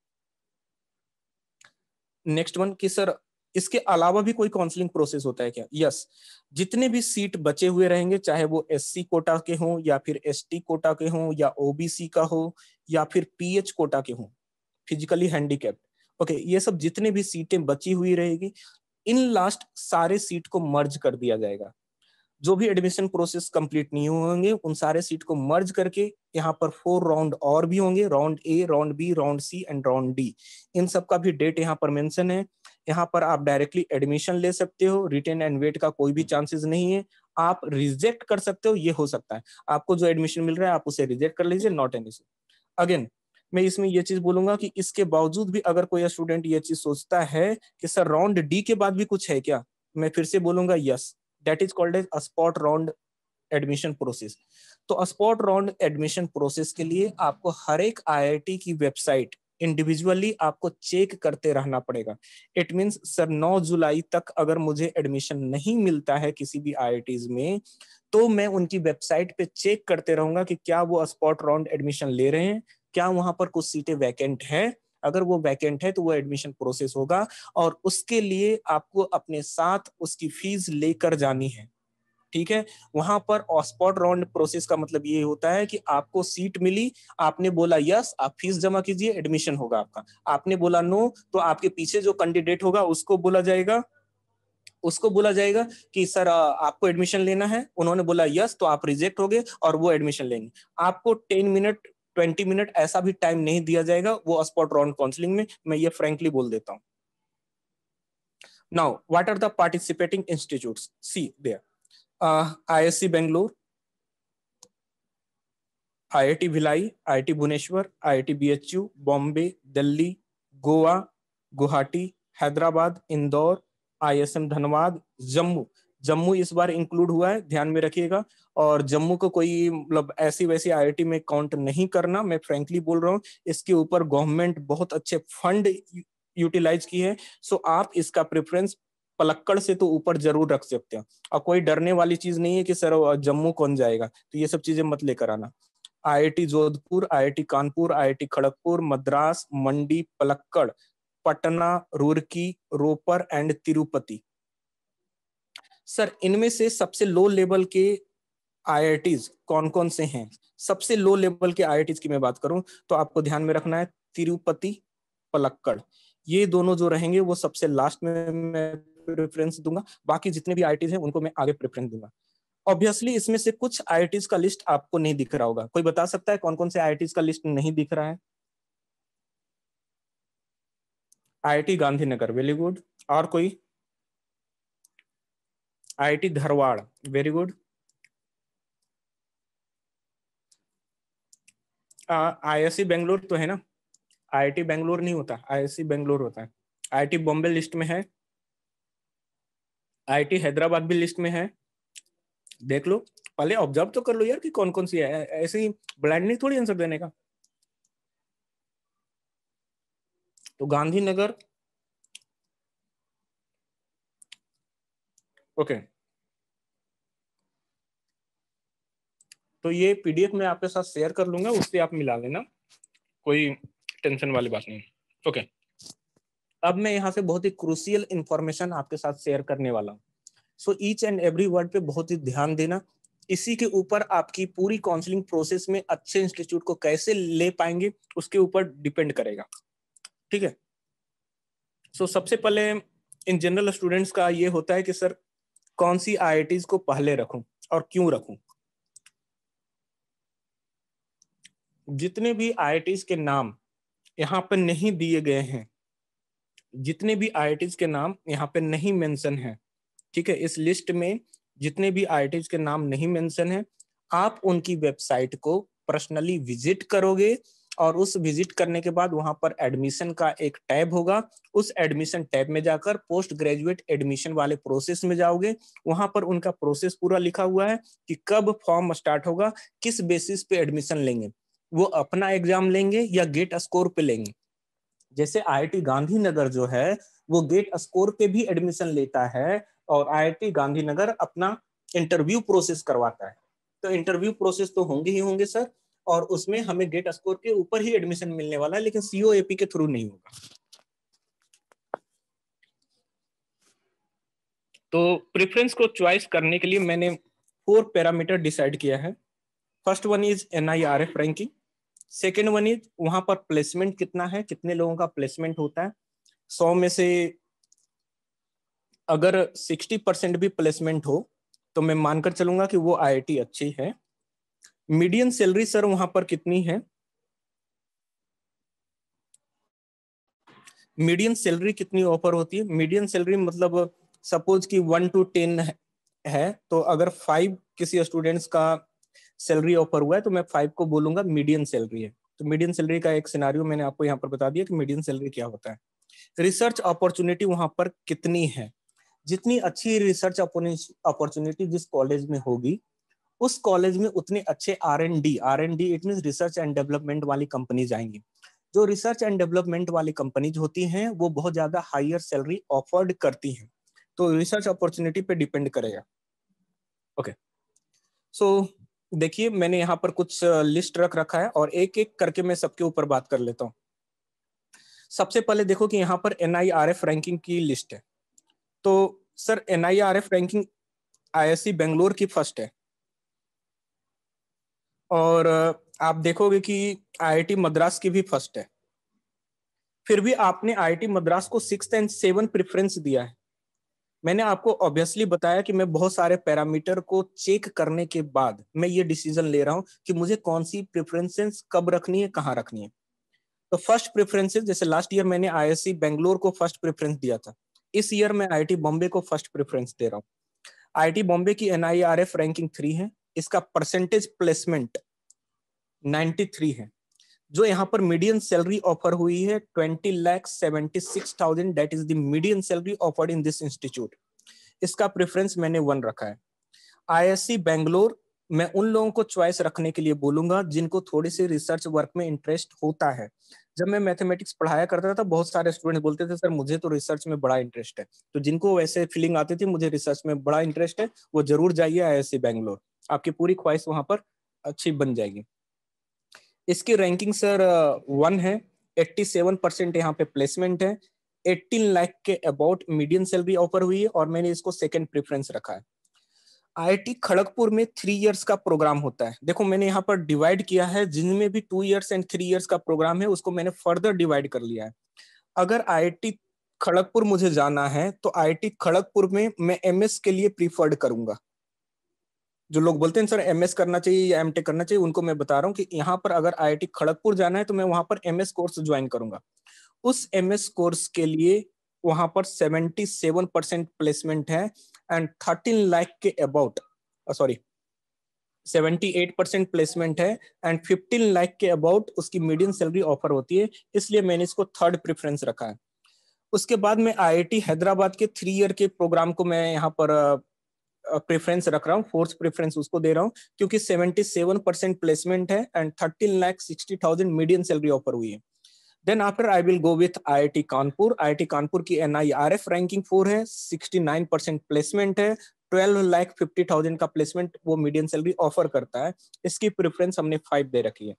नेक्स्ट वन कि सर इसके अलावा भी कोई काउंसलिंग प्रोसेस होता है क्या यस yes. जितने भी सीट बचे हुए रहेंगे चाहे वो एससी कोटा के हों या फिर एसटी कोटा के हों या ओबीसी का हो या फिर पीएच कोटा के हों फिजिकली हैंडीकैप्ड ओके ये सब जितने भी सीटें बची हुई रहेगी इन लास्ट सारे सीट को मर्ज कर दिया जाएगा जो भी एडमिशन प्रोसेस कंप्लीट नहीं होंगे उन सारे सीट को मर्ज करके यहाँ पर फोर राउंड और भी होंगे round A round B round C and round D इन सब का भी डेट यहाँ पर मेंशन है यहाँ पर आप डायरेक्टली एडमिशन ले सकते हो रिटेन एंड वेट का कोई भी चांसेस नहीं है आप रिजेक्ट कर सकते हो ये हो सकता है आपको जो एडमिशन मिल रहा है आप उसे रिजेक्ट कर लीजिए नॉट एन इशू अगेन मैं इसमें यह चीज बोलूंगा कि इसके बावजूद भी अगर कोई स्टूडेंट ये चीज सोचता है कि सर राउंड डी के बाद भी कुछ है क्या मैं फिर से बोलूंगा yes that is called as a spot round admission process तो अस्पॉट राउंड एडमिशन प्रोसेस के लिए आपको हर एक आई की वेबसाइट इंडिविजुअली आपको चेक करते रहना पड़ेगा इट मीन्स सर 9 जुलाई तक अगर मुझे एडमिशन नहीं मिलता है किसी भी आई में तो मैं उनकी वेबसाइट पे चेक करते रहूंगा कि क्या वो स्पॉट राउंड एडमिशन ले रहे हैं क्या वहां पर कुछ सीटें वैकेंट हैं अगर वो वैकेंट है तो वो एडमिशन प्रोसेस होगा और उसके लिए आपको अपने साथ उसकी फीस लेकर जानी है ठीक है वहां पर ऑस्पॉट राउंड प्रोसेस का मतलब ये होता है कि आपको सीट मिली आपने बोला यस आप फीस जमा कीजिए एडमिशन होगा आपका आपने बोला नो तो आपके पीछे जो कैंडिडेट होगा उसको बोला जाएगा उसको बोला जाएगा कि सर आपको एडमिशन लेना है उन्होंने बोला यस तो आप रिजेक्ट हो गए और वो एडमिशन लेंगे आपको टेन मिनट ट्वेंटी मिनट ऐसा भी टाइम नहीं दिया जाएगा वो स्पॉट राउंड काउंसलिंग में मैं ये फ्रेंकली बोल देता हूँ now what are the participating institute see there I S C Bangalore I I T Bhilai I I T Bhubaneswar I I T B H U Bombay Delhi Goa Guwahati Hyderabad Indore I S M Dhanbad Jammu Jammu इस बार इंक्लूड हुआ है ध्यान में रखिएगा और जम्मू को कोई मतलब ऐसी वैसी आईआईटी में काउंट नहीं करना मैं फ्रेंकली बोल रहा हूँ इसके ऊपर गवर्नमेंट बहुत अच्छे फंड यूटिलाइज की है सो आप इसका प्रेफरेंस पलक्कड़ से तो ऊपर जरूर रख सकते हैं और कोई डरने वाली चीज नहीं है कि सर जम्मू कौन जाएगा तो ये सब चीजें मत लेकर आना IIT Jodhpur IIT Kanpur IIT Kharagpur Madras Mandi Palakkad Patna Roorkee Ropar and Tirupati sir इनमें से सबसे लो लेवल के आई कौन कौन से हैं सबसे लो लेवल के आई की मैं बात करूं तो आपको ध्यान में रखना है तिरुपति पलक्कड़ ये दोनों जो रहेंगे वो सबसे लास्ट में मैं प्रेफरेंस दूंगा बाकी जितने भी आई हैं उनको मैं आगे प्रेफरेंस दूंगा ऑब्वियसली इसमें से कुछ आई का लिस्ट आपको नहीं दिख रहा होगा कोई बता सकता है कौन कौन से आई का लिस्ट नहीं दिख रहा है आई गांधीनगर वेरी गुड और कोई T Dharwad very good C Bangalore तो है ना टी बेंगलोर नहीं होता सी बेंगलोर होता है टी बॉम्बे लिस्ट में है टी हैदराबाद भी लिस्ट में है देख लो पहले ऑब्जर्व तो कर लो यार कि कौन कौन सी है ऐसे ही ब्लाइंडली थोड़ी आंसर देने का तो गांधीनगर ओके तो ये पीडीएफ मैं आपके साथ शेयर कर लूंगा उससे आप मिला लेना कोई टेंशन वाली बात नहीं ओके अब मैं यहाँ से बहुत ही क्रूसियल इंफॉर्मेशन आपके साथ शेयर करने वाला हूँ so each and every word पे बहुत ही ध्यान देना इसी के ऊपर आपकी पूरी काउंसलिंग प्रोसेस में अच्छे इंस्टीट्यूट को कैसे ले पाएंगे उसके ऊपर डिपेंड करेगा ठीक है सो so, सबसे पहले इन जनरल स्टूडेंट्स का ये होता है कि सर कौन सी आई को पहले रखूं और क्यों रखूं जितने भी आई के नाम यहाँ पर नहीं दिए गए हैं जितने भी आई के नाम यहाँ पे नहीं मेंशन है ठीक है इस लिस्ट में जितने भी आई के नाम नहीं मेंशन है आप उनकी वेबसाइट को पर्सनली विजिट करोगे और उस विजिट करने के बाद वहां पर एडमिशन का एक टैब होगा उस एडमिशन टैब में जाकर पोस्ट ग्रेजुएट एडमिशन वाले प्रोसेस में जाओगे वहां पर उनका प्रोसेस पूरा लिखा हुआ है कि कब फॉर्म स्टार्ट होगा किस बेसिस पे एडमिशन लेंगे वो अपना एग्जाम लेंगे या गेट स्कोर पे लेंगे जैसे आई गांधीनगर जो है वो गेट स्कोर पे भी एडमिशन लेता है और आई गांधीनगर अपना इंटरव्यू प्रोसेस करवाता है तो इंटरव्यू प्रोसेस तो होंगे ही होंगे सर और उसमें हमें गेट स्कोर के ऊपर ही एडमिशन मिलने वाला है लेकिन एपी के थ्रू नहीं होगा तो प्रेफरेंस को चॉइस करने के लिए मैंने फोर पैरामीटर डिसाइड किया है first one is N I R F ranking second one is वहां पर प्लेसमेंट कितना है कितने लोगों का प्लेसमेंट होता है सौ में से अगर सिक्सटी परसेंट भी प्लेसमेंट हो तो मैं मानकर चलूंगा कि वो टी अच्छी है मीडियम सैलरी सर वहां पर कितनी है मीडियम सैलरी कितनी ऑफर होती है मीडियम सैलरी मतलब सपोज कि वन टू टेन है तो अगर फाइव किसी स्टूडेंट्स का सैलरी ऑफर हुआ है तो मैं फाइव को बोलूंगा मीडियम सैलरी है तो मीडियम सैलरी का एक सिनारियो मैंने आपको यहाँ पर बता दिया कि मीडियम सैलरी क्या होता है रिसर्च अपॉर्चुनिटी वहां पर कितनी है जितनी अच्छी रिसर्च अपॉर्चुनिटी जिस कॉलेज में होगी उस कॉलेज में उतने अच्छे R N D R N D it mean research and development वाली कंपनीज आएंगी जो रिसर्च एंड डेवलपमेंट वाली कंपनीज होती हैं वो बहुत ज्यादा हायर सैलरी ऑफर्ड करती हैं तो रिसर्च अपॉर्चुनिटी पे डिपेंड करेगा ओके सो देखिए मैंने यहाँ पर कुछ लिस्ट रख रखा है और एक एक करके मैं सबके ऊपर बात कर लेता हूँ सबसे पहले देखो कि यहाँ पर एन रैंकिंग की लिस्ट है तो sir N ranking I Bangalore की फर्स्ट है और आप देखोगे कि आईआईटी मद्रास की भी फर्स्ट है फिर भी आपने आईआईटी मद्रास को सिक्स एंड सेवन प्रेफरेंस दिया है मैंने आपको ऑब्वियसली बताया कि मैं बहुत सारे पैरामीटर को चेक करने के बाद मैं ये डिसीजन ले रहा हूँ कि मुझे कौन सी प्रेफरेंसेस कब रखनी है कहाँ रखनी है तो फर्स्ट प्रेफरेंसेस जैसे लास्ट ईयर मैंने आईएससी बेंगलोर को फर्स्ट प्रेफरेंस दिया था इस ईयर मैं आईटी बॉम्बे को फर्स्ट प्रेफरेंस दे रहा हूँ आईटी बॉम्बे की एनआईआरएफ रैंकिंग थ्री है इसका परसेंटेज प्लेसमेंट 93 है जो यहाँ पर मीडियम सैलरी ऑफर हुई है twenty lakh seventy six thousand that is the medium salary offered in this institute इसका प्रेफरेंस मैंने वन रखा है आईएससी बेंगलोर मैं उन लोगों को चॉइस रखने के लिए बोलूंगा जिनको थोड़ी सी रिसर्च वर्क में इंटरेस्ट होता है जब मैं मैथमेटिक्स पढ़ाया करता था बहुत सारे स्टूडेंट बोलते थे सर मुझे तो रिसर्च में बड़ा इंटरेस्ट है तो जिनको वैसे फीलिंग आती थी मुझे रिसर्च में बड़ा इंटरेस्ट है वो जरूर जाइए आई बैंगलोर आपकी पूरी ख्वाहिश वहाँ पर अच्छी बन जाएगी इसकी रैंकिंग सर वन है 87 परसेंट यहाँ पे प्लेसमेंट है 18 लाख के अबाउट मीडियम सैलरी ऑफर हुई है और मैंने इसको सेकंड प्रेफरेंस रखा है आईआईटी खड़गपुर में थ्री इयर्स का प्रोग्राम होता है देखो मैंने यहाँ पर डिवाइड किया है जिनमें भी two years and three years का प्रोग्राम है उसको मैंने फर्दर डिवाइड कर लिया है अगर आईआईटी खड़गपुर मुझे जाना है तो आईआईटी खड़गपुर में मैं एमएस के लिए प्रीफर्ड करूंगा जो लोग बोलते हैं सर एमएस करना चाहिए या एमटेक करना चाहिए उनको मैं बता रहा हूँ कि यहाँ पर अगर आईआईटी खड़गपुर जाना है तो मैं वहां पर एमएस कोर्स ज्वाइन करूंगा उस एमएस कोर्स के लिए वहां पर 77 परसेंट प्लेसमेंट है एंड 13 लाख के अबाउट सॉरी 78 परसेंट प्लेसमेंट है एंड 15 लाख के अबाउट उसकी मीडियम सैलरी ऑफर होती है इसलिए मैंने इसको थर्ड प्रेफरेंस रखा है उसके बाद मैं आई हैदराबाद के थ्री ईयर के प्रोग्राम को मैं यहाँ पर प्रेफरेंस रख रहा हूँ फोर्थ प्रेफरेंस उसको दे रहा हूँ क्योंकि 77 परसेंट प्लेसमेंट है and thirteen lakh sixty thousand medium salary offer हुई है then after I will go with I I T Kanpur I I T Kanpur की N I R F ranking four है सिक्सटी नाइन परसेंट प्लेसमेंट है ट्वेल्व लाख फिफ्टी थाउजेंड का प्लेसमेंट वो मीडियम सैलरी ऑफर करता है इसकी प्रेफरेंस हमने फाइव दे रखी है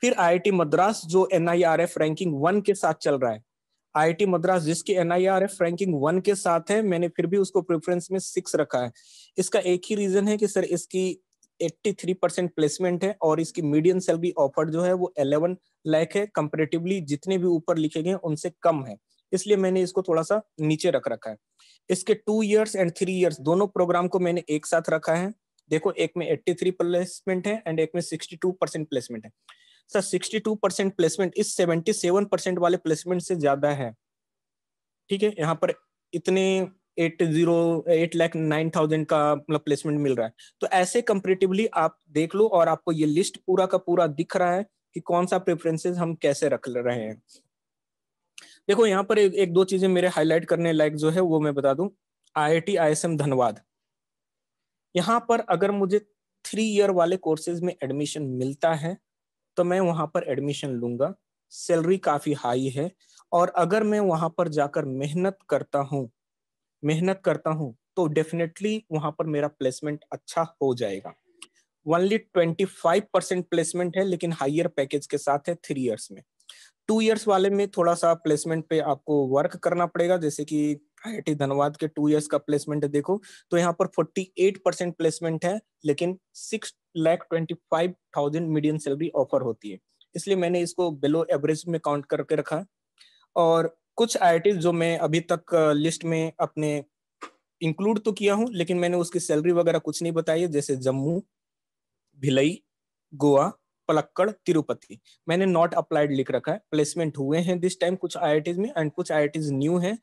फिर आईआईटी मद्रास जो एन रैंकिंग वन के साथ चल रहा है आईआईटी मद्रास जिसकी एन रैंकिंग वन के साथ है मैंने फिर भी उसको प्रेफरेंस में सिक्स रखा है इसका एक ही रीजन है कि सर इसकी 83 परसेंट प्लेसमेंट है और इसकी मीडियन सैलरी ऑफर जो है वो 11 लाख है कंपेरेटिवली जितने भी ऊपर लिखे गए उनसे कम है इसलिए मैंने इसको थोड़ा सा नीचे रख रखा है इसके two years and three years दोनों प्रोग्राम को मैंने एक साथ रखा है देखो एक में 83 प्लेसमेंट है एंड एक में 62 परसेंट प्लेसमेंट है सर 62 परसेंट प्लेसमेंट इस 77 परसेंट वाले प्लेसमेंट से ज्यादा है ठीक है यहाँ पर इतने eight zero eight nine thousand का मतलब प्लेसमेंट मिल रहा है तो ऐसे कंपेरेटिवली आप देख लो और आपको ये लिस्ट पूरा का पूरा दिख रहा है कि कौन सा प्रेफरेंसेस हम कैसे रख रहे हैं देखो यहाँ पर एक, एक दो चीजें मेरे हाईलाइट करने लायक जो है वो मैं बता दू I I S M Dhanbad यहाँ पर अगर मुझे थ्री ईयर वाले कोर्सेज में एडमिशन मिलता है तो मैं वहां पर एडमिशन लूंगा सैलरी काफ़ी हाई है और अगर मैं वहां पर जाकर मेहनत करता हूँ मेहनत करता हूँ तो डेफिनेटली वहां पर मेरा प्लेसमेंट अच्छा हो जाएगा only twenty five percent placement है लेकिन हाइयर पैकेज के साथ है थ्री ईयर्स में टू ईयर्स वाले में थोड़ा सा प्लेसमेंट पे आपको वर्क करना पड़ेगा जैसे कि आई धनबाद के टू ईयर्स का प्लेसमेंट देखो तो यहाँ पर फोर्टी एट परसेंट प्लेसमेंट है लेकिन six lakh twenty five thousand medium salary offer होती है इसलिए मैंने इसको बिलो एवरेज में काउंट करके रखा और कुछ आई जो मैं अभी तक लिस्ट में अपने इंक्लूड तो किया हूँ लेकिन मैंने उसकी सैलरी वगैरह कुछ नहीं बताई है जैसे जम्मू भिलई गोवा पलक्कड़ तिरुपति मैंने नॉट अप्लाइड लिख रखा है प्लेसमेंट हुए हैं दिस टाइम कुछ आई में एंड कुछ आई न्यू हैं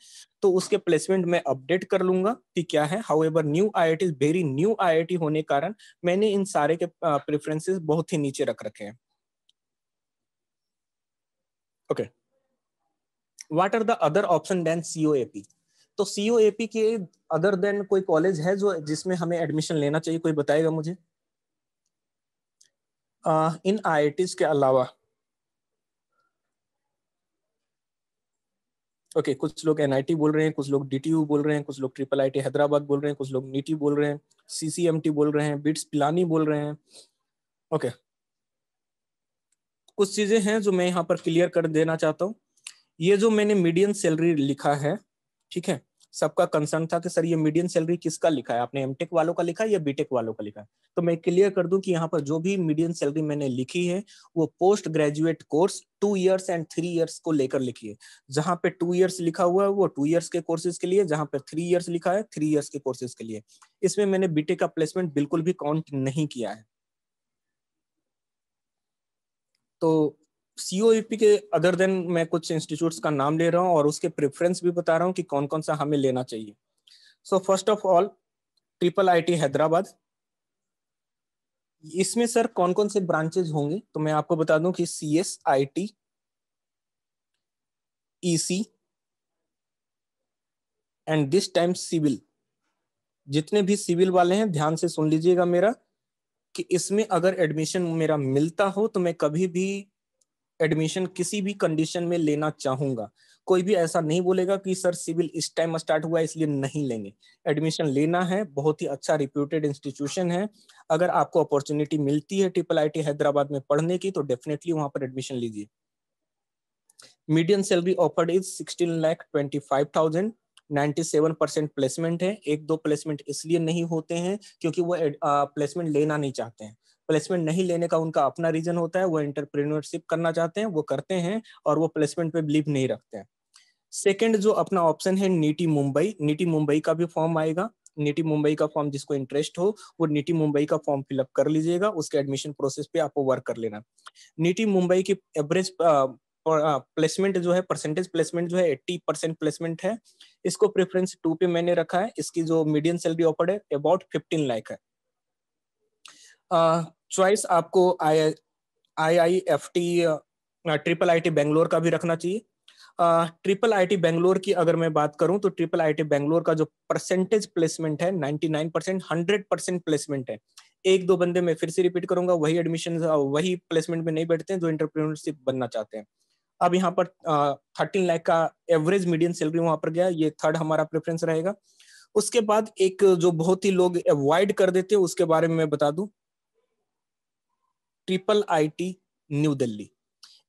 तो उसके प्लेसमेंट मैं अपडेट कर लूंगा कि क्या है however new I very new I होने कारण मैंने इन सारे के प्रेफरेंसेस बहुत ही नीचे रख रखे हैं okay okay. What are the other option than COAP तो सीओएपी के अदर देन कोई कॉलेज है जो जिसमें हमें एडमिशन लेना चाहिए कोई बताएगा मुझे इन आई के अलावा ओके okay, कुछ लोग एनआईटी बोल रहे हैं कुछ लोग डीटीयू बोल रहे हैं कुछ लोग ट्रिपल आईटी हैदराबाद बोल रहे हैं कुछ लोग नीटी बोल रहे हैं सीसीएमटी बोल रहे हैं बिट्स पिलानी बोल रहे हैं ओके okay. कुछ चीजें हैं जो मैं यहाँ पर क्लियर कर देना चाहता हूँ ये जो मैंने मीडियम सैलरी लिखा है ठीक है सबका कंसर्न था कि सर ये मीडियम सैलरी किसका लिखा है आपने एमटेक वालों का लिखा है या बीटेक वालों का लिखा है तो मैं क्लियर कर दूं कि यहाँ पर जो भी मीडियम सैलरी मैंने लिखी है वो post graduate course two years and three years को लेकर लिखी है जहां पे टू इयर्स लिखा हुआ है वो टू इयर्स के कोर्सेज के लिए जहां पर थ्री ईयर्स लिखा है थ्री ईयर्स के कोर्सेज के लिए इसमें मैंने बीटेक का प्लेसमेंट बिल्कुल भी काउंट नहीं किया है तो सीओपी के अदर देन मैं कुछ इंस्टीट्यूट्स का नाम ले रहा हूँ और उसके प्रेफरेंस भी बता रहा हूँ कि कौन कौन सा हमें लेना चाहिए so first of all triple IT Hyderabad इसमें सर कौन कौन से ब्रांचेज होंगे तो मैं आपको बता दूं कि C S I T E C and this time civil जितने भी सिविल वाले हैं ध्यान से सुन लीजिएगा मेरा कि इसमें अगर एडमिशन मेरा मिलता हो तो मैं कभी भी एडमिशन किसी भी कंडीशन में लेना चाहूंगा कोई भी ऐसा नहीं बोलेगा कि सर सिविल इस टाइम स्टार्ट हुआ है इसलिए नहीं लेंगे एडमिशन लेना है बहुत ही अच्छा रिप्यूटेड इंस्टीट्यूशन है अगर आपको अपॉर्चुनिटी मिलती है ट्रिपल आई हैदराबाद में पढ़ने की तो डेफिनेटली वहां पर एडमिशन लीजिए medium salary offered is sixteen lakh twenty five thousand ninety seven percent placement है एक दो प्लेसमेंट इसलिए नहीं होते हैं क्योंकि वो प्लेसमेंट लेना नहीं चाहते हैं प्लेसमेंट नहीं लेने का उनका अपना रीजन होता है वो एंटरप्रेन्योरशिप करना चाहते हैं वो करते हैं और वो प्लेसमेंट पे बिलीव नहीं रखते हैं सेकेंड जो अपना ऑप्शन है नीटी मुंबई नीटी मुंबई का भी फॉर्म आएगा नीटी मुंबई का फॉर्म जिसको इंटरेस्ट हो वो नीटी मुंबई का फॉर्म फिलअप कर लीजिएगा उसके एडमिशन प्रोसेस पे आपको वर्क कर लेना नीटी मुंबई की एवरेज प्लेसमेंट जो है परसेंटेज प्लेसमेंट जो है एट्टी परसेंट प्लेसमेंट है इसको प्रेफरेंस टू पे मैंने रखा है इसकी जो मीडियम सैलरी ऑफर्ड है अबाउट फिफ्टीन लाख है चॉइस आपको I I F T triple I T Bangalore का भी रखना चाहिए ट्रिपल आई टी बेंगलोर की अगर मैं बात करूं तो ट्रिपल आई टी बेंगलोर का जो परसेंटेज प्लेसमेंट है nine percent hundred percent placement है एक दो बंदे मैं फिर से रिपीट करूंगा वही एडमिशन वही प्लेसमेंट में नहीं बैठते हैं जो इंटरप्रीनरशिप बनना चाहते हैं अब यहाँ पर थर्टीन लाख का एवरेज मीडियम सैलरी वहां पर गया ये थर्ड हमारा प्रेफरेंस रहेगा उसके बाद एक जो बहुत ही लोग अवॉइड कर देते हैं उसके बारे में मैं बता दूं triple IT new Delhi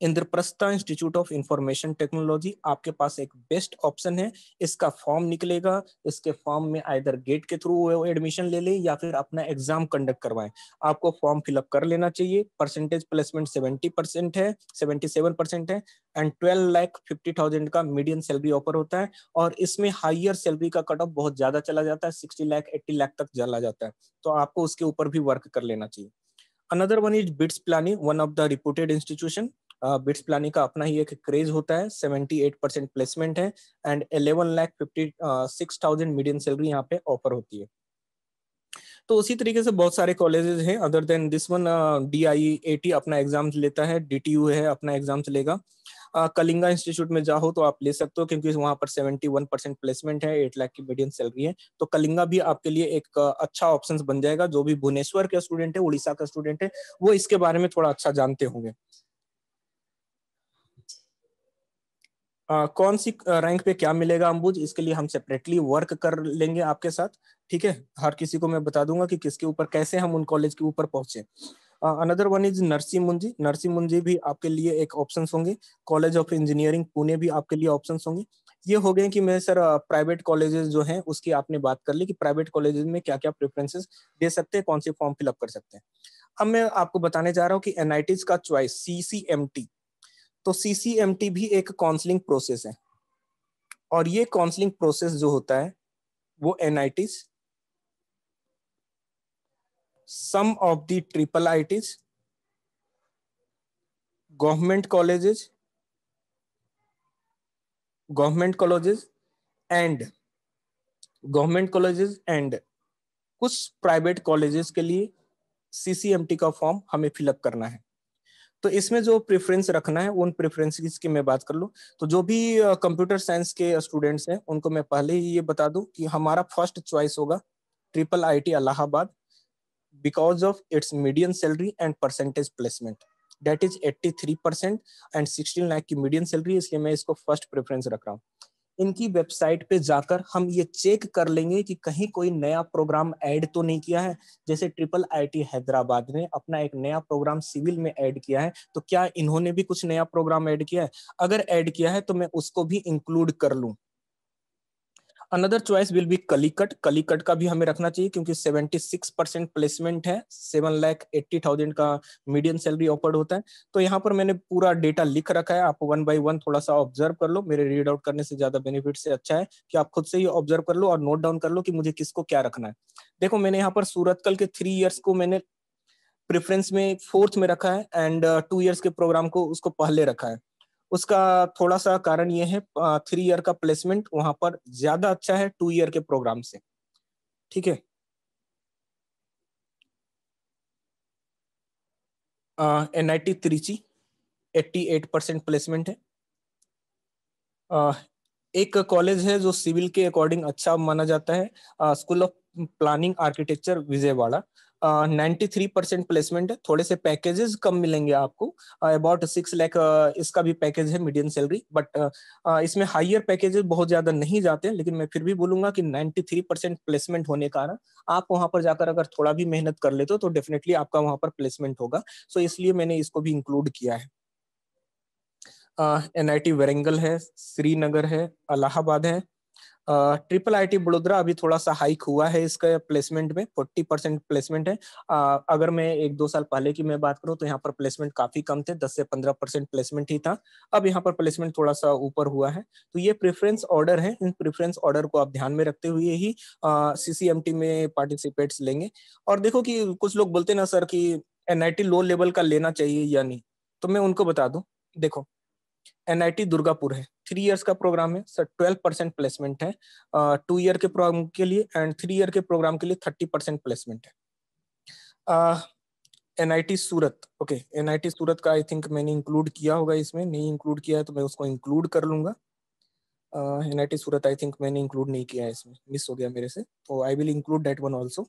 Indraprastha institute of information technology आपके पास एक बेस्ट ऑप्शन है इसका फॉर्म निकलेगा इसके फॉर्म में आइधर गेट के थ्रू एडमिशन ले लें या फिर अपना एग्जाम कंडक्ट करवाएं आपको फॉर्म फिलअप कर लेना चाहिए परसेंटेज प्लेसमेंट सेवेंटी परसेंट है सेवेंटी सेवन परसेंट है and twelve lakh fifty thousand का मीडियम सैलरी ऑफर होता है और इसमें हाइयर सैलरी का कट ऑफ बहुत ज्यादा चला जाता है सिक्सटी लैख एट्टी लैख तक चला जाता है तो आपको उसके ऊपर भी वर्क कर लेना चाहिए another one is BITS Pilani one of the reported institution BITS Pilani का अपना ही एक क्रेज होता है सेवेंटी एट परसेंट प्लेसमेंट है and eleven lakh fifty six thousand medium salary यहाँ पे ऑफर होती है तो उसी तरीके से बहुत सारे कॉलेजेस हैं other than this one D I A T अपना एग्जाम्स लेता है डी टी यू है अपना एग्जाम्स लेगा कलिंगा इंस्टीट्यूट में जाओ तो आप ले सकते हो क्योंकि वहां पर सेवेंटी वन परसेंट प्लेसमेंट है एट लाख की मीडियम सैलरी है तो कलिंगा भी आपके लिए एक अच्छा ऑप्शन बन जाएगा जो भी भुवनेश्वर का स्टूडेंट है उड़ीसा का स्टूडेंट है वो इसके बारे में थोड़ा अच्छा जानते होंगे Uh, कौन सी रैंक पे क्या मिलेगा अंबुज इसके लिए हम सेपरेटली वर्क कर लेंगे आपके साथ ठीक है हर किसी को मैं बता दूंगा कि किसके ऊपर कैसे हम उन कॉलेज के ऊपर पहुंचे अनदर वन इज नरसी मुंजी नरसी मुंजी भी आपके लिए एक ऑप्शन होंगे कॉलेज ऑफ इंजीनियरिंग पुणे भी आपके लिए ऑप्शन होंगे ये हो गए कि मेरे सर प्राइवेट कॉलेजेस जो हैं उसकी आपने बात कर ली कि प्राइवेट कॉलेजेस में क्या क्या प्रेफरेंसेस दे सकते हैं कौन से फॉर्म फिलअप कर सकते हैं अब मैं आपको बताने जा रहा हूँ कि एनआईटीज का चॉइस सीसीएमटी तो टी भी एक काउंसलिंग प्रोसेस है और ये काउंसलिंग प्रोसेस जो होता है वो N some of the triple ITs government colleges government colleges and government colleges and कुछ प्राइवेट कॉलेजेस के लिए सीसीएमटी का फॉर्म हमें फिलअप करना है तो इसमें जो प्रेफरेंस रखना है उन प्रेफरेंस की मैं बात कर लूँ तो जो भी कंप्यूटर साइंस के स्टूडेंट्स हैं उनको मैं पहले ही ये बता दूं कि हमारा फर्स्ट चॉइस होगा triple IT Allahabad because of its median salary and percentage placement that is 83 and 16 lakh की median salary इसलिए मैं इसको फर्स्ट प्रेफरेंस रख रहा हूँ इनकी वेबसाइट पे जाकर हम ये चेक कर लेंगे कि कहीं कोई नया प्रोग्राम ऐड तो नहीं किया है जैसे ट्रिपल आईटी हैदराबाद ने अपना एक नया प्रोग्राम सिविल में ऐड किया है तो क्या इन्होंने भी कुछ नया प्रोग्राम ऐड किया है अगर ऐड किया है तो मैं उसको भी इंक्लूड कर लूँ another choice will be Calicut Calicut का भी हमें रखना चाहिए क्योंकि 76 परसेंट प्लेसमेंट है सेवन लैख एट्टी थाउजेंड का मीडियम सैलरी ऑफर्ड होता है तो यहाँ पर मैंने पूरा डेटा लिख रखा है आप वन बाई वन थोड़ा सा ऑब्जर्व कर लो मेरे रीड आउट करने से ज्यादा बेनिफिट से अच्छा है कि आप खुद से ही ऑब्जर्व कर लो और नोट डाउन कर लो कि मुझे किसको क्या रखना है देखो मैंने यहाँ पर सूरतकल के थ्री ईयर्स को मैंने प्रेफरेंस में फोर्थ में रखा है एंड टू ईयर्स के प्रोग्राम को उसको पहले रखा है उसका थोड़ा सा कारण ये है थ्री ईयर का प्लेसमेंट वहां पर ज्यादा अच्छा है टू ईयर के प्रोग्राम से ठीक है N I T Trichy eighty eight percent placement है uh, एक कॉलेज है जो सिविल के अकॉर्डिंग अच्छा माना जाता है school of planning architecture Vijayawada ninety three percent placement है थोड़े से पैकेजेस कम मिलेंगे आपको अबाउट सिक्स लैख इसका भी पैकेज है मीडियम सैलरी बट इसमें हाइयर पैकेजेस बहुत ज्यादा नहीं जाते हैं लेकिन मैं फिर भी बोलूंगा कि नाइन्टी थ्री परसेंट प्लेसमेंट होने के कारण आप वहां पर जाकर अगर थोड़ा भी मेहनत कर लेते हो तो डेफिनेटली आपका वहां पर प्लेसमेंट होगा सो so इसलिए मैंने इसको भी इंक्लूड किया है एन आई टी वरेंगल है श्रीनगर है अलाहाबाद है ट्रिपल आई टी बड़ोदरा अभी थोड़ा सा हाइक हुआ है इसका प्लेसमेंट में फोर्टी परसेंट प्लेसमेंट है uh, अगर मैं एक दो साल पहले की मैं बात करूँ तो यहाँ पर प्लेसमेंट काफी कम थे दस से पंद्रह परसेंट प्लेसमेंट ही था अब यहाँ पर प्लेसमेंट थोड़ा सा ऊपर हुआ है तो ये प्रेफरेंस ऑर्डर है इन प्रेफरेंस ऑर्डर को आप ध्यान में रखते हुए ही सीसीएमटी में पार्टिसिपेट्स लेंगे और देखो कि कुछ लोग बोलते ना सर कि एनआईटी लो लेवल का लेना चाहिए या नहीं तो मैं उनको बता दूं देखो एनआईटी दुर्गापुर है थ्री इयर्स का प्रोग्राम है सर ट्वेल्व परसेंट प्लेसमेंट है टू uh, ईयर के प्रोग्राम के लिए एंड थ्री ईयर के प्रोग्राम के लिए थर्टी परसेंट प्लेसमेंट है NIT Surat okay NIT Surat का आई थिंक मैंने इंक्लूड किया होगा इसमें नहीं इंक्लूड किया है तो मैं उसको इंक्लूड कर लूंगा एनआईटी सूरत आई थिंक मैंने इंक्लूड नहीं किया है इसमें मिस हो गया मेरे से तो I will include that one also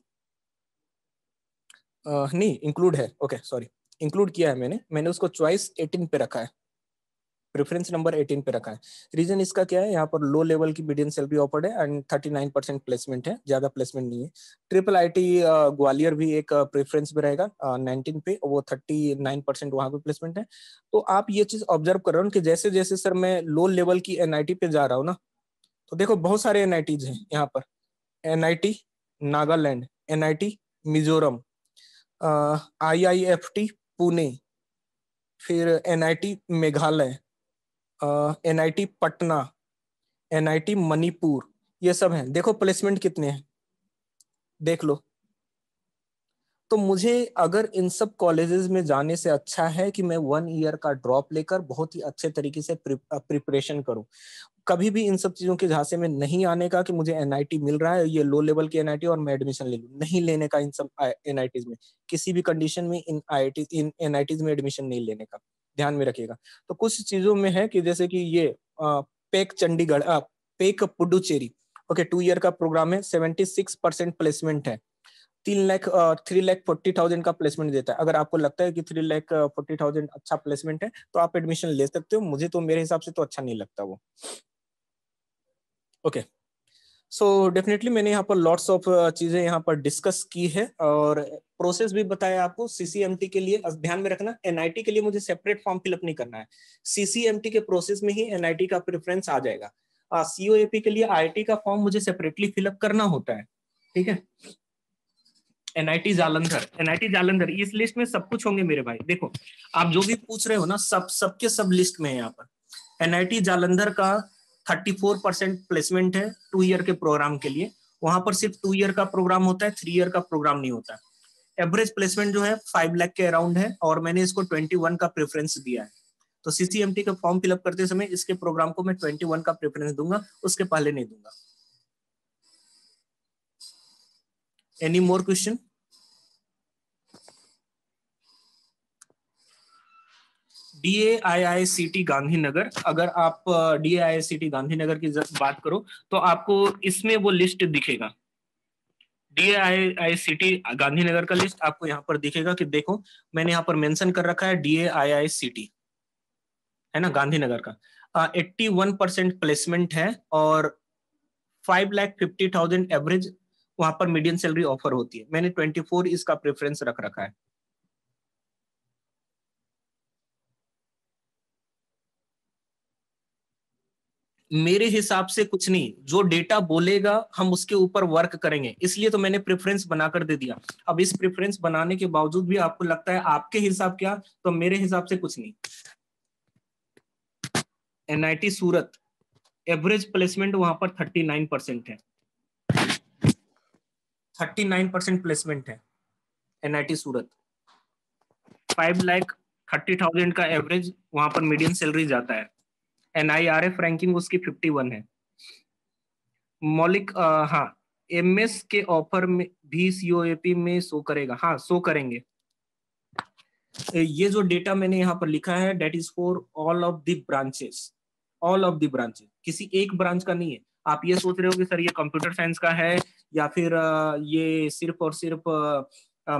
नहीं इंक्लूड है ओके सॉरी इंक्लूड किया है मैंने मैंने उसको चॉइस एटीन पे रखा है प्रेफरेंस नंबर 18 पे रखा है रीजन इसका क्या है यहाँ पर लो लेवल की मीडियम सेल भी ऑफर्ड है एंड 39 परसेंट प्लेसमेंट है ज्यादा प्लेसमेंट नहीं है ट्रिपल आईटी ग्वालियर भी एक प्रेफरेंस में रहेगा 19 पे वो 39 परसेंट वहां पे प्लेसमेंट है तो आप ये चीज ऑब्जर्व कर रहे हो कि जैसे जैसे सर मैं लो लेवल की एन पे जा रहा हूँ ना तो देखो बहुत सारे एन हैं यहाँ पर N Nagaland N Mizoram I Pune फिर N Meghalaya NIT Patna NIT Manipur ये सब हैं देखो प्लेसमेंट कितने हैं देख लो तो मुझे अगर इन सब कॉलेजेस में जाने से अच्छा है कि मैं वन ईयर का ड्रॉप लेकर बहुत ही अच्छे तरीके से प्रिपरेशन करूं कभी भी इन सब चीजों के झांसे में नहीं आने का कि मुझे एनआईटी मिल रहा है ये लो लेवल की एनआईटी और मैं एडमिशन ले लूँ नहीं लेने का इन सब एनआईटीज में किसी भी कंडीशन में इन आई इन एनआईटीज में एडमिशन नहीं लेने का ध्यान में रखिएगा तो कुछ चीजों में है कि जैसे कि ये PEC Chandigarh PEC Puducherry okay two year का प्रोग्राम है सेवेंटी सिक्स परसेंट प्लेसमेंट है तीन lakh three lakh forty thousand का प्लेसमेंट देता है अगर आपको लगता है कि थ्री लाख फोर्टी थाउजेंड अच्छा प्लेसमेंट है तो आप एडमिशन ले सकते हो मुझे तो मेरे हिसाब से तो अच्छा नहीं लगता वो okay okay. So so, definitely मैंने यहाँ पर लॉट्स ऑफ चीजें यहाँ पर डिस्कस की है और प्रोसेस भी बताया आपको सीसीएमटी के लिए ध्यान में रखना एनआईटी के लिए मुझे सेपरेट फॉर्म फिलअप नहीं करना है सीसीएमटी के प्रोसेस में ही एनआईटी का प्रेफरेंस आ जाएगा सीओएपी के लिए आई का फॉर्म मुझे सेपरेटली फिलअप करना होता है ठीक है एनआईटी जालंधर एनआईटी जालंधर इस लिस्ट में सब कुछ होंगे मेरे भाई देखो आप जो भी पूछ रहे हो ना सब सबके सब लिस्ट में है यहाँ पर एनआईटी जालंधर का थर्टी फोर परसेंट प्लेसमेंट है टू ईयर के प्रोग्राम के लिए वहां पर सिर्फ टू ईयर का प्रोग्राम होता है थ्री ईयर का प्रोग्राम नहीं होता एवरेज प्लेसमेंट जो है फाइव लैख के अराउंड है और मैंने इसको ट्वेंटी वन का प्रेफरेंस दिया है तो सीसीएमटी का फॉर्म फिलअप करते समय इसके प्रोग्राम को मैं ट्वेंटी वन का प्रेफरेंस दूंगा उसके पहले नहीं दूंगा any more question D A I I C T Gandhinagar अगर आप D A I C T Gandhinagar की बात करो तो आपको इसमें वो लिस्ट दिखेगा D I I C T Gandhinagar का लिस्ट आपको यहाँ पर दिखेगा कि देखो मैंने यहाँ पर मेंशन कर रखा है D A I I C T है ना गांधीनगर का एट्टी वन परसेंट प्लेसमेंट है और five lakh fifty thousand average वहां पर मीडियम सैलरी ऑफर होती है मैंने ट्वेंटी फोर इसका प्रेफरेंस रख रखा है मेरे हिसाब से कुछ नहीं जो डेटा बोलेगा हम उसके ऊपर वर्क करेंगे इसलिए तो मैंने प्रेफरेंस बनाकर दे दिया अब इस प्रेफरेंस बनाने के बावजूद भी आपको लगता है आपके हिसाब क्या तो मेरे हिसाब से कुछ नहीं एनआईटी सूरत एवरेज प्लेसमेंट वहां पर थर्टी नाइन परसेंट है थर्टी नाइन परसेंट प्लेसमेंट है NIT Surat five lakh thirty thousand का एवरेज वहां पर मीडियम सैलरी जाता है एनआईआरएफ रैंकिंग उसकी 51 है मौलिक हाँ एमएस के ऑफर में भी सीओएपी में शो करेगा हाँ शो करेंगे ये जो डेटा मैंने यहाँ पर लिखा है that is for all of the branches all of the branches किसी एक ब्रांच का नहीं है आप ये सोच रहे हो कि सर ये कंप्यूटर साइंस का है या फिर ये सिर्फ और सिर्फ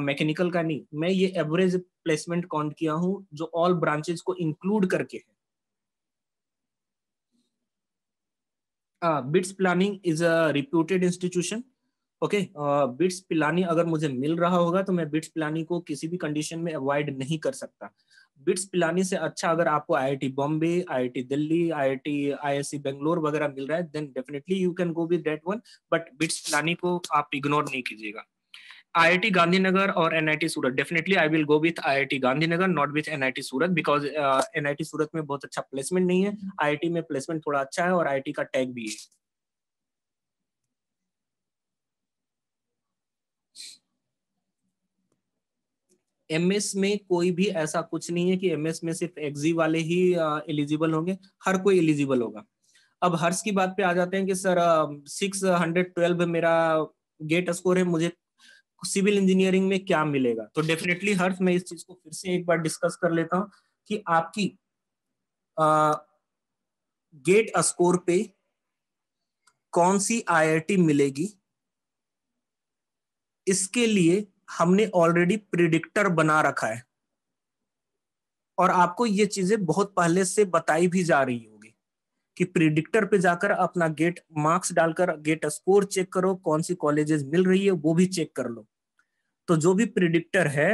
मैकेनिकल का नहीं मैं ये एवरेज प्लेसमेंट काउंट किया हूँ जो ऑल ब्रांचेस को इंक्लूड करके है BITS planning is a reputed institution okay BITS planning अगर मुझे मिल रहा होगा तो मैं बिट्स प्लानिंग को किसी भी कंडीशन में अवॉइड नहीं कर सकता बिट्स पिलानी से अच्छा अगर आपको IIT Bombay IIT Delhi IIT ISC Bangalore वगैरह मिल रहा है then definitely you can go with that one but BITS planning को आप इग्नोर नहीं कीजिएगा IIT Gandhinagar or NIT Surat. Definitely I will go with IIT Gandhinagar, not with NIT Surat because uh, NIT Surat में बहुत अच्छा प्लेसमेंट नहीं है IIT में प्लेसमेंट थोड़ा अच्छा है और IIT का tag भी है एमएस में कोई भी ऐसा कुछ नहीं है कि एमएस में सिर्फ एक्जी वाले ही एलिजिबल uh, होंगे हर कोई एलिजिबल होगा अब हर्ष की बात पे आ जाते हैं कि सर सिक्स हंड्रेड ट्वेल्व मेरा गेट स्कोर है मुझे सिविल इंजीनियरिंग में क्या मिलेगा तो डेफिनेटली हर्ष मैं इस चीज को फिर से एक बार डिस्कस कर लेता हूँ कि आपकी गेट स्कोर पे कौन सी आईआईटी मिलेगी इसके लिए हमने ऑलरेडी प्रिडिक्टर बना रखा है और आपको ये चीजें बहुत पहले से बताई भी जा रही होगी कि प्रिडिक्टर पे जाकर अपना गेट मार्क्स डालकर गेट स्कोर चेक करो कौन सी कॉलेजेस मिल रही है वो भी चेक कर लो तो जो भी प्रिडिक्टर है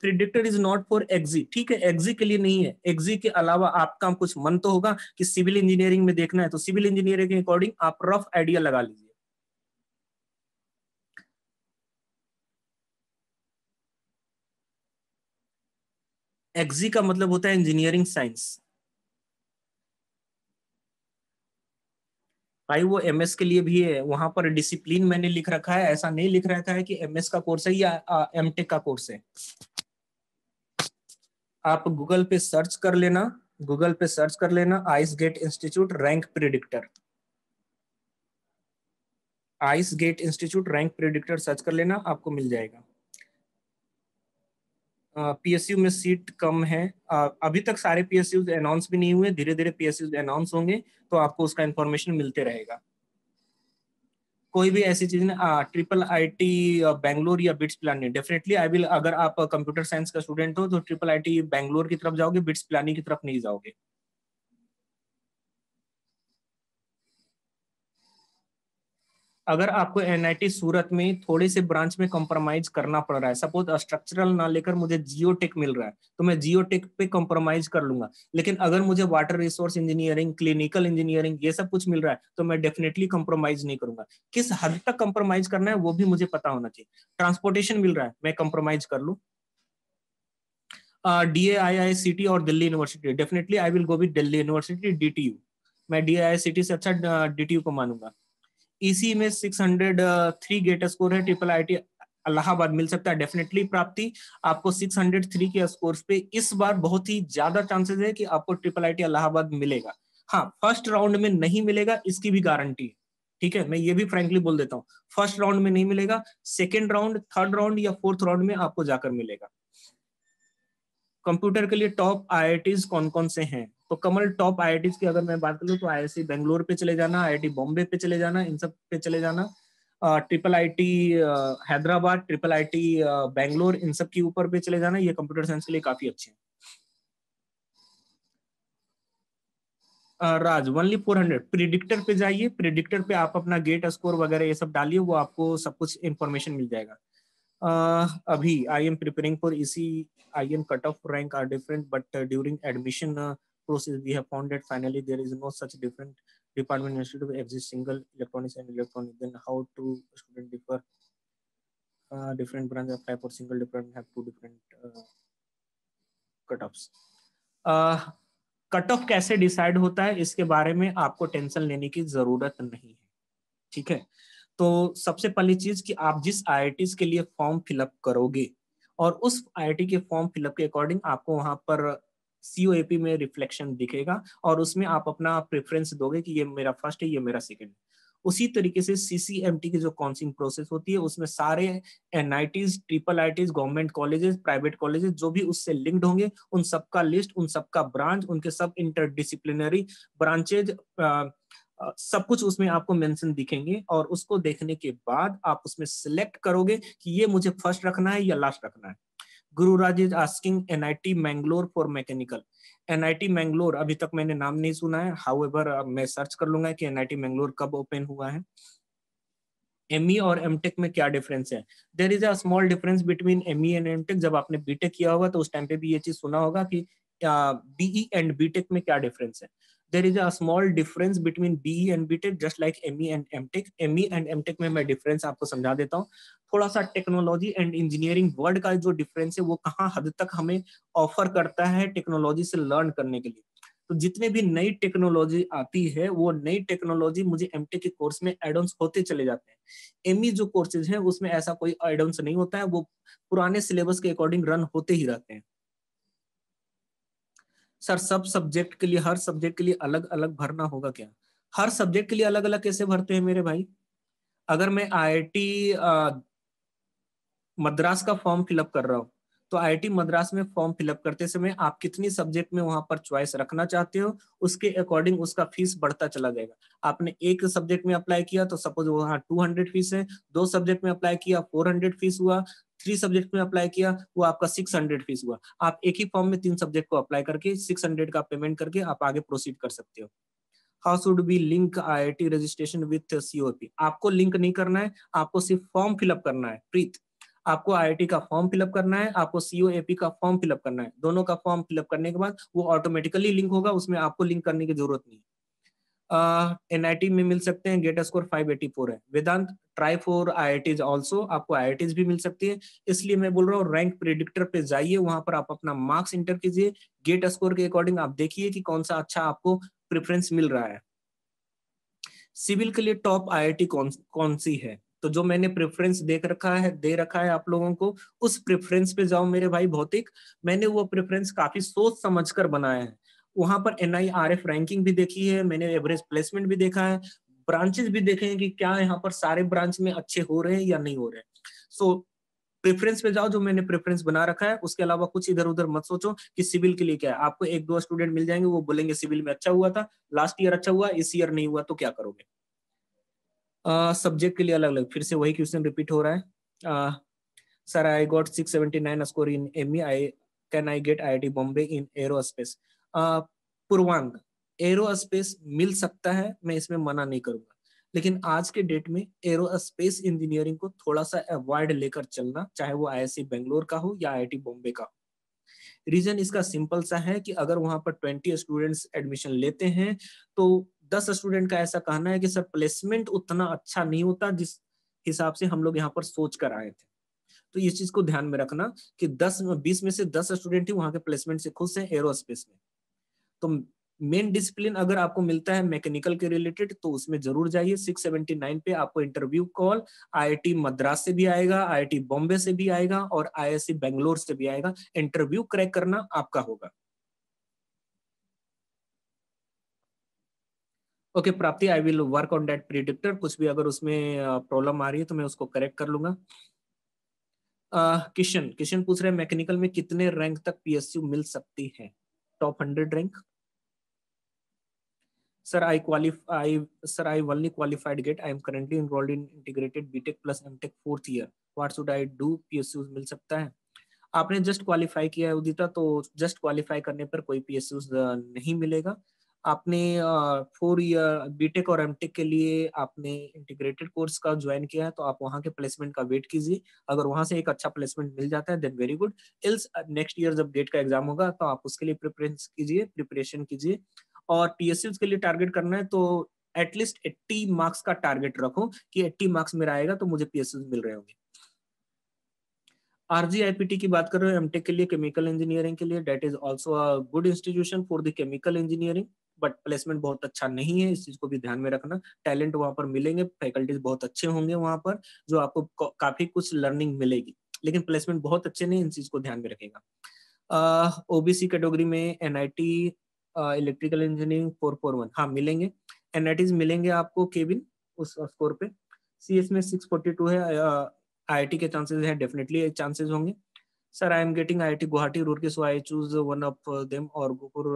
प्रिडिक्टर इज नॉट फॉर एग्जी ठीक है एग्जी के लिए नहीं है एग्जी के अलावा आपका कुछ मन तो होगा कि सिविल इंजीनियरिंग में देखना है तो सिविल इंजीनियरिंग के अकॉर्डिंग आप रफ आइडिया लगा लीजिए एग्जी का मतलब होता है इंजीनियरिंग साइंस भाई वो एम के लिए भी है वहां पर डिसिप्लिन मैंने लिख रखा है ऐसा नहीं लिख रखा है कि एम का कोर्स है या एम का कोर्स है आप गूगल पे सर्च कर लेना गूगल पे सर्च कर लेना ACE GATE institute rank predictor ACE GATE institute rank predictor search कर लेना आपको मिल जाएगा पी में सीट कम है अभी तक सारे पीएसयू अनाउंस भी नहीं हुए धीरे धीरे पीएसयू अनाउंस होंगे तो आपको उसका इन्फॉर्मेशन मिलते रहेगा कोई भी ऐसी चीज ना ट्रिपल आईटी बैंगलोर या BITS Pilani definitely I will अगर आप कंप्यूटर साइंस का स्टूडेंट हो तो ट्रिपल आईटी बैंगलोर की तरफ जाओगे बिट्स प्लानी की तरफ नहीं जाओगे अगर आपको एनआईटी सूरत में थोड़े से ब्रांच में कॉम्प्रोमाइज करना पड़ रहा है सपोज स्ट्रक्चरल ना लेकर मुझे जियो मिल रहा है तो मैं जियो पे कॉम्प्रोमाइज कर लूंगा लेकिन अगर मुझे water resource engineering clinical engineering ये सब कुछ मिल रहा है तो मैं डेफिनेटली कॉम्प्रोमाइज नहीं करूंगा किस हद तक कॉम्प्रोमाइज करना है वो भी मुझे पता होना चाहिए ट्रांसपोर्टेशन मिल रहा है मैं कॉम्प्रोमाइज कर लू D A I I C T और Delhi university definitely I will go with Delhi university D T U मैं D I I C T से अच्छा डी टी यू को मानूंगा इसी में थ्री गेट स्कोर है ट्रिपल आई अलाहाबाद मिल सकता है डेफिनेटली प्राप्ति आपको 603 के स्कोर पे इस बार बहुत ही ज्यादा चांसेस है कि आपको ट्रिपल आई अलाहाबाद मिलेगा हाँ फर्स्ट राउंड में नहीं मिलेगा इसकी भी गारंटी है ठीक है मैं ये भी फ्रेंकली बोल देता हूँ फर्स्ट राउंड में नहीं मिलेगा सेकेंड राउंड थर्ड राउंड या फोर्थ राउंड में आपको जाकर मिलेगा कंप्यूटर के लिए टॉप आई कौन कौन से हैं तो कमल टॉप आई की अगर मैं बात करूँ तो आई बेंगलोर पे चले जाना आई बॉम्बे पे चले जाना इन सब पे चले जाना triple I T Hyderabad triple IT Bangalore इन सब के ऊपर पे चले जाना ये कंप्यूटर साइंस के लिए काफी अच्छे हैं Raj only four hundred predictor पे जाइए प्रिडिक्टर पे आप अपना गेट स्कोर वगैरह ये सब डालिए वो आपको सब कुछ इन्फॉर्मेशन मिल जाएगा e uh, अभी I am preparing for ECE I am cut off rank are different but during admission process we have found that finally there is no such different department instead of exist single electronics and electronic then how to student differ uh, different branch apply for single department have two different uh, cutoffs uh, cut off कैसे डिसाइड होता है इसके बारे में आपको टेंशन लेने की जरूरत नहीं है ठीक है तो सबसे पहली चीज कि आप जिस आई के लिए फॉर्म फिलअप करोगे और उस आई के फॉर्म फिलअप के अकॉर्डिंग आपको वहां पर सीओएपी में रिफ्लेक्शन दिखेगा और उसमें आप अपना प्रेफरेंस दोगे कि ये मेरा फर्स्ट है ये मेरा सेकेंड उसी तरीके से सीसीएमटी की जो काउंसिलिंग प्रोसेस होती है उसमें सारे N triple I government colleges private colleges जो भी उससे लिंक्ड होंगे उन सबका लिस्ट उन सबका ब्रांच उनके सब इंटरडिसिप्लिनरी ब्रांचेज सब कुछ उसमें आपको मेंशन दिखेंगे और उसको देखने के बाद आप उसमें सिलेक्ट करोगे कि ये मुझे फर्स्ट रखना है या लास्ट रखना है Guru Raj is asking NIT Mangalore for mechanical NIT Mangalore अभी तक मैंने नाम नहीं सुना है हाउ मैं सर्च कर लूंगा कि एनआईटी मैंगलोर कब ओपन हुआ है ई e और टेक में क्या डिफरेंस है there is a small difference between ME and tech जब आपने बीटेक किया होगा तो उस टाइम पे भी ये चीज सुना होगा कि बीई एंड बीटेक में क्या डिफरेंस है there is a small difference between BE and BTech just like ME and MTech ME and MTech में मैं डिफरेंस आपको समझा देता हूँ थोड़ा सा टेक्नोलॉजी एंड इंजीनियरिंग वर्ड का जो डिफरेंस है वो कहाँ हद तक हमें ऑफर करता है टेक्नोलॉजी से लर्न करने के लिए तो जितने भी नई टेक्नोलॉजी आती है वो नई टेक्नोलॉजी मुझे एम के कोर्स में एडोन्स होते चले जाते हैं एम e जो कोर्सेज है उसमें ऐसा कोई एडोन्स नहीं होता है वो पुराने सिलेबस के अकॉर्डिंग रन होते ही रहते हैं सर सब सब्जेक्ट के लिए हर सब्जेक्ट के लिए अलग अलग भरना होगा क्या हर सब्जेक्ट के लिए अलग अलग कैसे भरते हैं मेरे भाई अगर मैं आईआईटी मद्रास का फॉर्म फिलअप कर रहा हूँ तो आईआईटी मद्रास में फॉर्म फिलअप करते समय आप कितनी सब्जेक्ट में वहां पर चॉइस रखना चाहते हो उसके अकॉर्डिंग उसका फीस बढ़ता चला जाएगा आपने एक सब्जेक्ट में अप्लाई किया तो सपोज वहाँ टू हंड्रेड फीस है दो सब्जेक्ट में अप्लाई किया फोर हंड्रेड फीस हुआ थ्री सब्जेक्ट में अप्लाई किया वो आपका सिक्स हंड्रेड फीस हुआ आप एक ही फॉर्म में तीन सब्जेक्ट को अप्लाई करके सिक्स हंड्रेड का पेमेंट करके आप आगे प्रोसीड कर सकते हो how should be link I I T registration with COP आपको लिंक नहीं करना है आपको सिर्फ फॉर्म फिलअप करना है प्रीत आपको आई का फॉर्म फिलअप करना है आपको सीओ का फॉर्म फिलअप करना है दोनों का फॉर्म फिलअप करने के बाद वो ऑटोमेटिकली लिंक होगा उसमें आपको लिंक करने की जरूरत नहीं है एन आई टी में मिल सकते हैं GATE score five eighty four है Vedant try for I I Ts also आपको आई आई टीज भी मिल सकती है इसलिए मैं बोल रहा हूँ रैंक प्रिडिक्टर पे जाइए वहां पर आप अपना मार्क्स इंटर कीजिए गेट स्कोर के अकॉर्डिंग आप देखिए कि कौन सा अच्छा आपको प्रेफरेंस मिल रहा है सिविल के लिए टॉप आई आई कौन कौन सी है तो जो मैंने प्रेफरेंस देख रखा है दे रखा है आप लोगों को उस प्रेफरेंस पे जाओ मेरे भाई भौतिक मैंने वो प्रेफरेंस काफी सोच समझकर बनाया है वहां पर एन रैंकिंग भी देखी है मैंने एवरेज प्लेसमेंट भी देखा है ब्रांचेस भी देखे हैं कि क्या यहाँ पर सारे ब्रांच में अच्छे हो रहे हैं या नहीं हो रहे हैं सो प्रेफरेंस पे जाओ जो मैंने प्रेफरेंस बना रखा है उसके अलावा कुछ इधर उधर मत सोचो कि सिविल के लिए क्या है आपको एक दो स्टूडेंट मिल जाएंगे वो बोलेंगे सिविल में अच्छा हुआ था लास्ट ईयर अच्छा हुआ इस ईयर नहीं हुआ तो क्या करोगे सब्जेक्ट uh, के लिए अलग अलग फिर से वही क्वेश्चन रिपीट हो रहा है sir I got six seventy nine score in M I can I get I I T Bombay in aero पूर्वांग एरोस्पेस मिल सकता है मैं इसमें मना नहीं करूंगा लेकिन आज के डेट में एरोस्पेस इंजीनियरिंग को थोड़ा सा अवॉइड लेकर चलना चाहे वो आई बेंगलोर का हो या आई बॉम्बे का हो रीजन इसका सिंपल सा है कि अगर वहां पर ट्वेंटी स्टूडेंट्स एडमिशन लेते हैं तो दस स्टूडेंट का ऐसा कहना है कि सर प्लेसमेंट उतना अच्छा नहीं होता जिस हिसाब से हम लोग यहाँ पर सोच कर आए थे तो इस चीज को ध्यान में रखना कि 10 बीस में से 10 स्टूडेंट ही वहां के प्लेसमेंट से खुश हैं एरोस्पेस में तो मेन डिसिप्लिन अगर आपको मिलता है मैकेनिकल के रिलेटेड तो उसमें जरूर जाइए 679 पे आपको इंटरव्यू कॉल आईआईटी मद्रास से भी आएगा आईआईटी बॉम्बे से भी आएगा और आईआईसी बेंगलोर से भी आएगा इंटरव्यू क्रैक करना आपका होगा okay Prapti I will work on that predictor कुछ भी अगर उसमें प्रॉब्लम आ रही है तो मैं उसको करेक्ट कर लूंगा किशन uh, किशन पूछ रहे हैं मैकेनिकल में कितने रैंक तक पीएसयू मिल सकती है top hundred rank sir i qualify i sir i only qualified get i am currently enrolled in integrated btech plus mtech fourth year what should i do psu mil sakta hai आपने जस्ट क्वालिफाई किया है उदिता तो जस्ट क्वालिफाई करने पर कोई पी नहीं मिलेगा आपने फोर ईयर बीटेक और एमटेक के लिए आपने इंटीग्रेटेड कोर्स का ज्वाइन किया है तो आप वहां के प्लेसमेंट का वेट कीजिए अगर वहां से एक अच्छा प्लेसमेंट मिल जाता है then very good else next year जब गेट का एग्जाम होगा तो आप उसके लिए प्रिपरेंस कीजिए प्रिपरेशन कीजिए और पीएससी के लिए टारगेट करना है तो एटलीस्ट एट्टी मार्क्स का टारगेट रखो कि एट्टी मार्क्स मेरा आएगा तो मुझे पीएसयू मिल रहे होंगे आरजीआईपीटी की बात कर रहे हो एमटेक के लिए केमिकल इंजीनियरिंग के लिए that is also a good institution for the chemical engineering but placement बहुत अच्छा नहीं है इस चीज को भी ध्यान में रखना टैलेंट वहां पर मिलेंगे फैकल्टीज बहुत अच्छे होंगे वहां पर जो आपको काफी कुछ लर्निंग मिलेगी लेकिन प्लेसमेंट बहुत अच्छे नहीं इन चीज को ध्यान में रखेगा ओबीसी कैटेगरी में NIT electrical engineering four four one हाँ मिलेंगे एन एट इज मिलेंगे आपको केबिन उस स्कोर पे सी एस में सिक्स फोर्टी टू है आई के चांसेज हैं डेफिनेटली चांसेज होंगे sir I am getting I I T Guwahati Roorkee so I choose one of them और गोपुर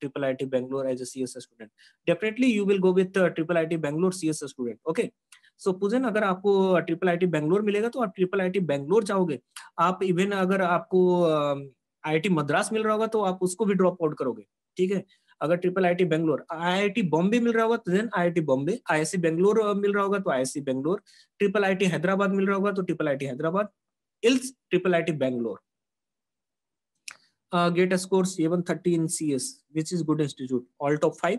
triple I T Bangalore as a C S student definitely you will go with triple I T Bangalore C S student okay so Poojan अगर आपको ट्रिपल आई टी बैंगलोर मिलेगा तो आप ट्रिपल आई टी बैंगलोर जाओगे आप इवन अगर आपको आई आई टी मद्रास मिल रहा होगा तो आप उसको भी ड्रॉप आउट करोगे ठीक है अगर triple I Bangalore I Bombay मिल रहा होगा तो then I Bombay I Bangalore मिल रहा होगा तो I Bangalore triple I Hyderabad मिल रहा होगा तो triple I Hyderabad else triple I Bangalore GATE score seven thirty in C S which is good institute all top five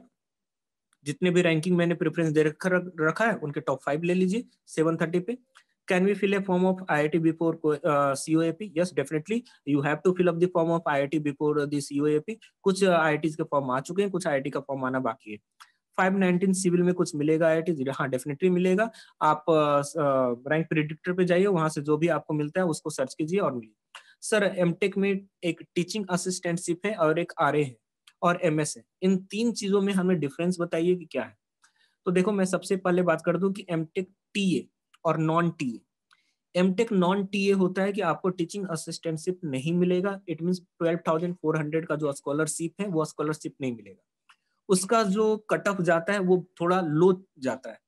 जितने भी रैंकिंग मैंने प्रेफरेंस दे रखा रखा है उनके टॉप फाइव ले लीजिए सेवन थर्टी पे can we fill a form of IIT before uh, COAP? Yes, definitely. You have to fill up the form of IIT before uh, this COAP. kuch uh, IITs ke form aa chuke hain kuch IIT ka form aana baki hai 519 civil में कुछ मिलेगा आई हाँ डेफिनेटली मिलेगा आप रैंक प्रिडिक्टर पे जाइए वहां से जो भी आपको मिलता है उसको सर्च कीजिए और मिलिए सर एमटेक में एक टीचिंग असिस्टेंटशिप है और एक आर है और एम है इन तीन चीजों में हमें डिफरेंस बताइए कि क्या है तो देखो मैं सबसे पहले बात कर दूं कि एमटेक टी और non T M tech non T होता है कि आपको टीचिंग असिस्टेंटशिप नहीं मिलेगा it mean twelve thousand four hundred का जो स्कॉलरशिप है वो स्कॉलरशिप नहीं मिलेगा उसका जो कट ऑफ जाता है वो थोड़ा लो जाता है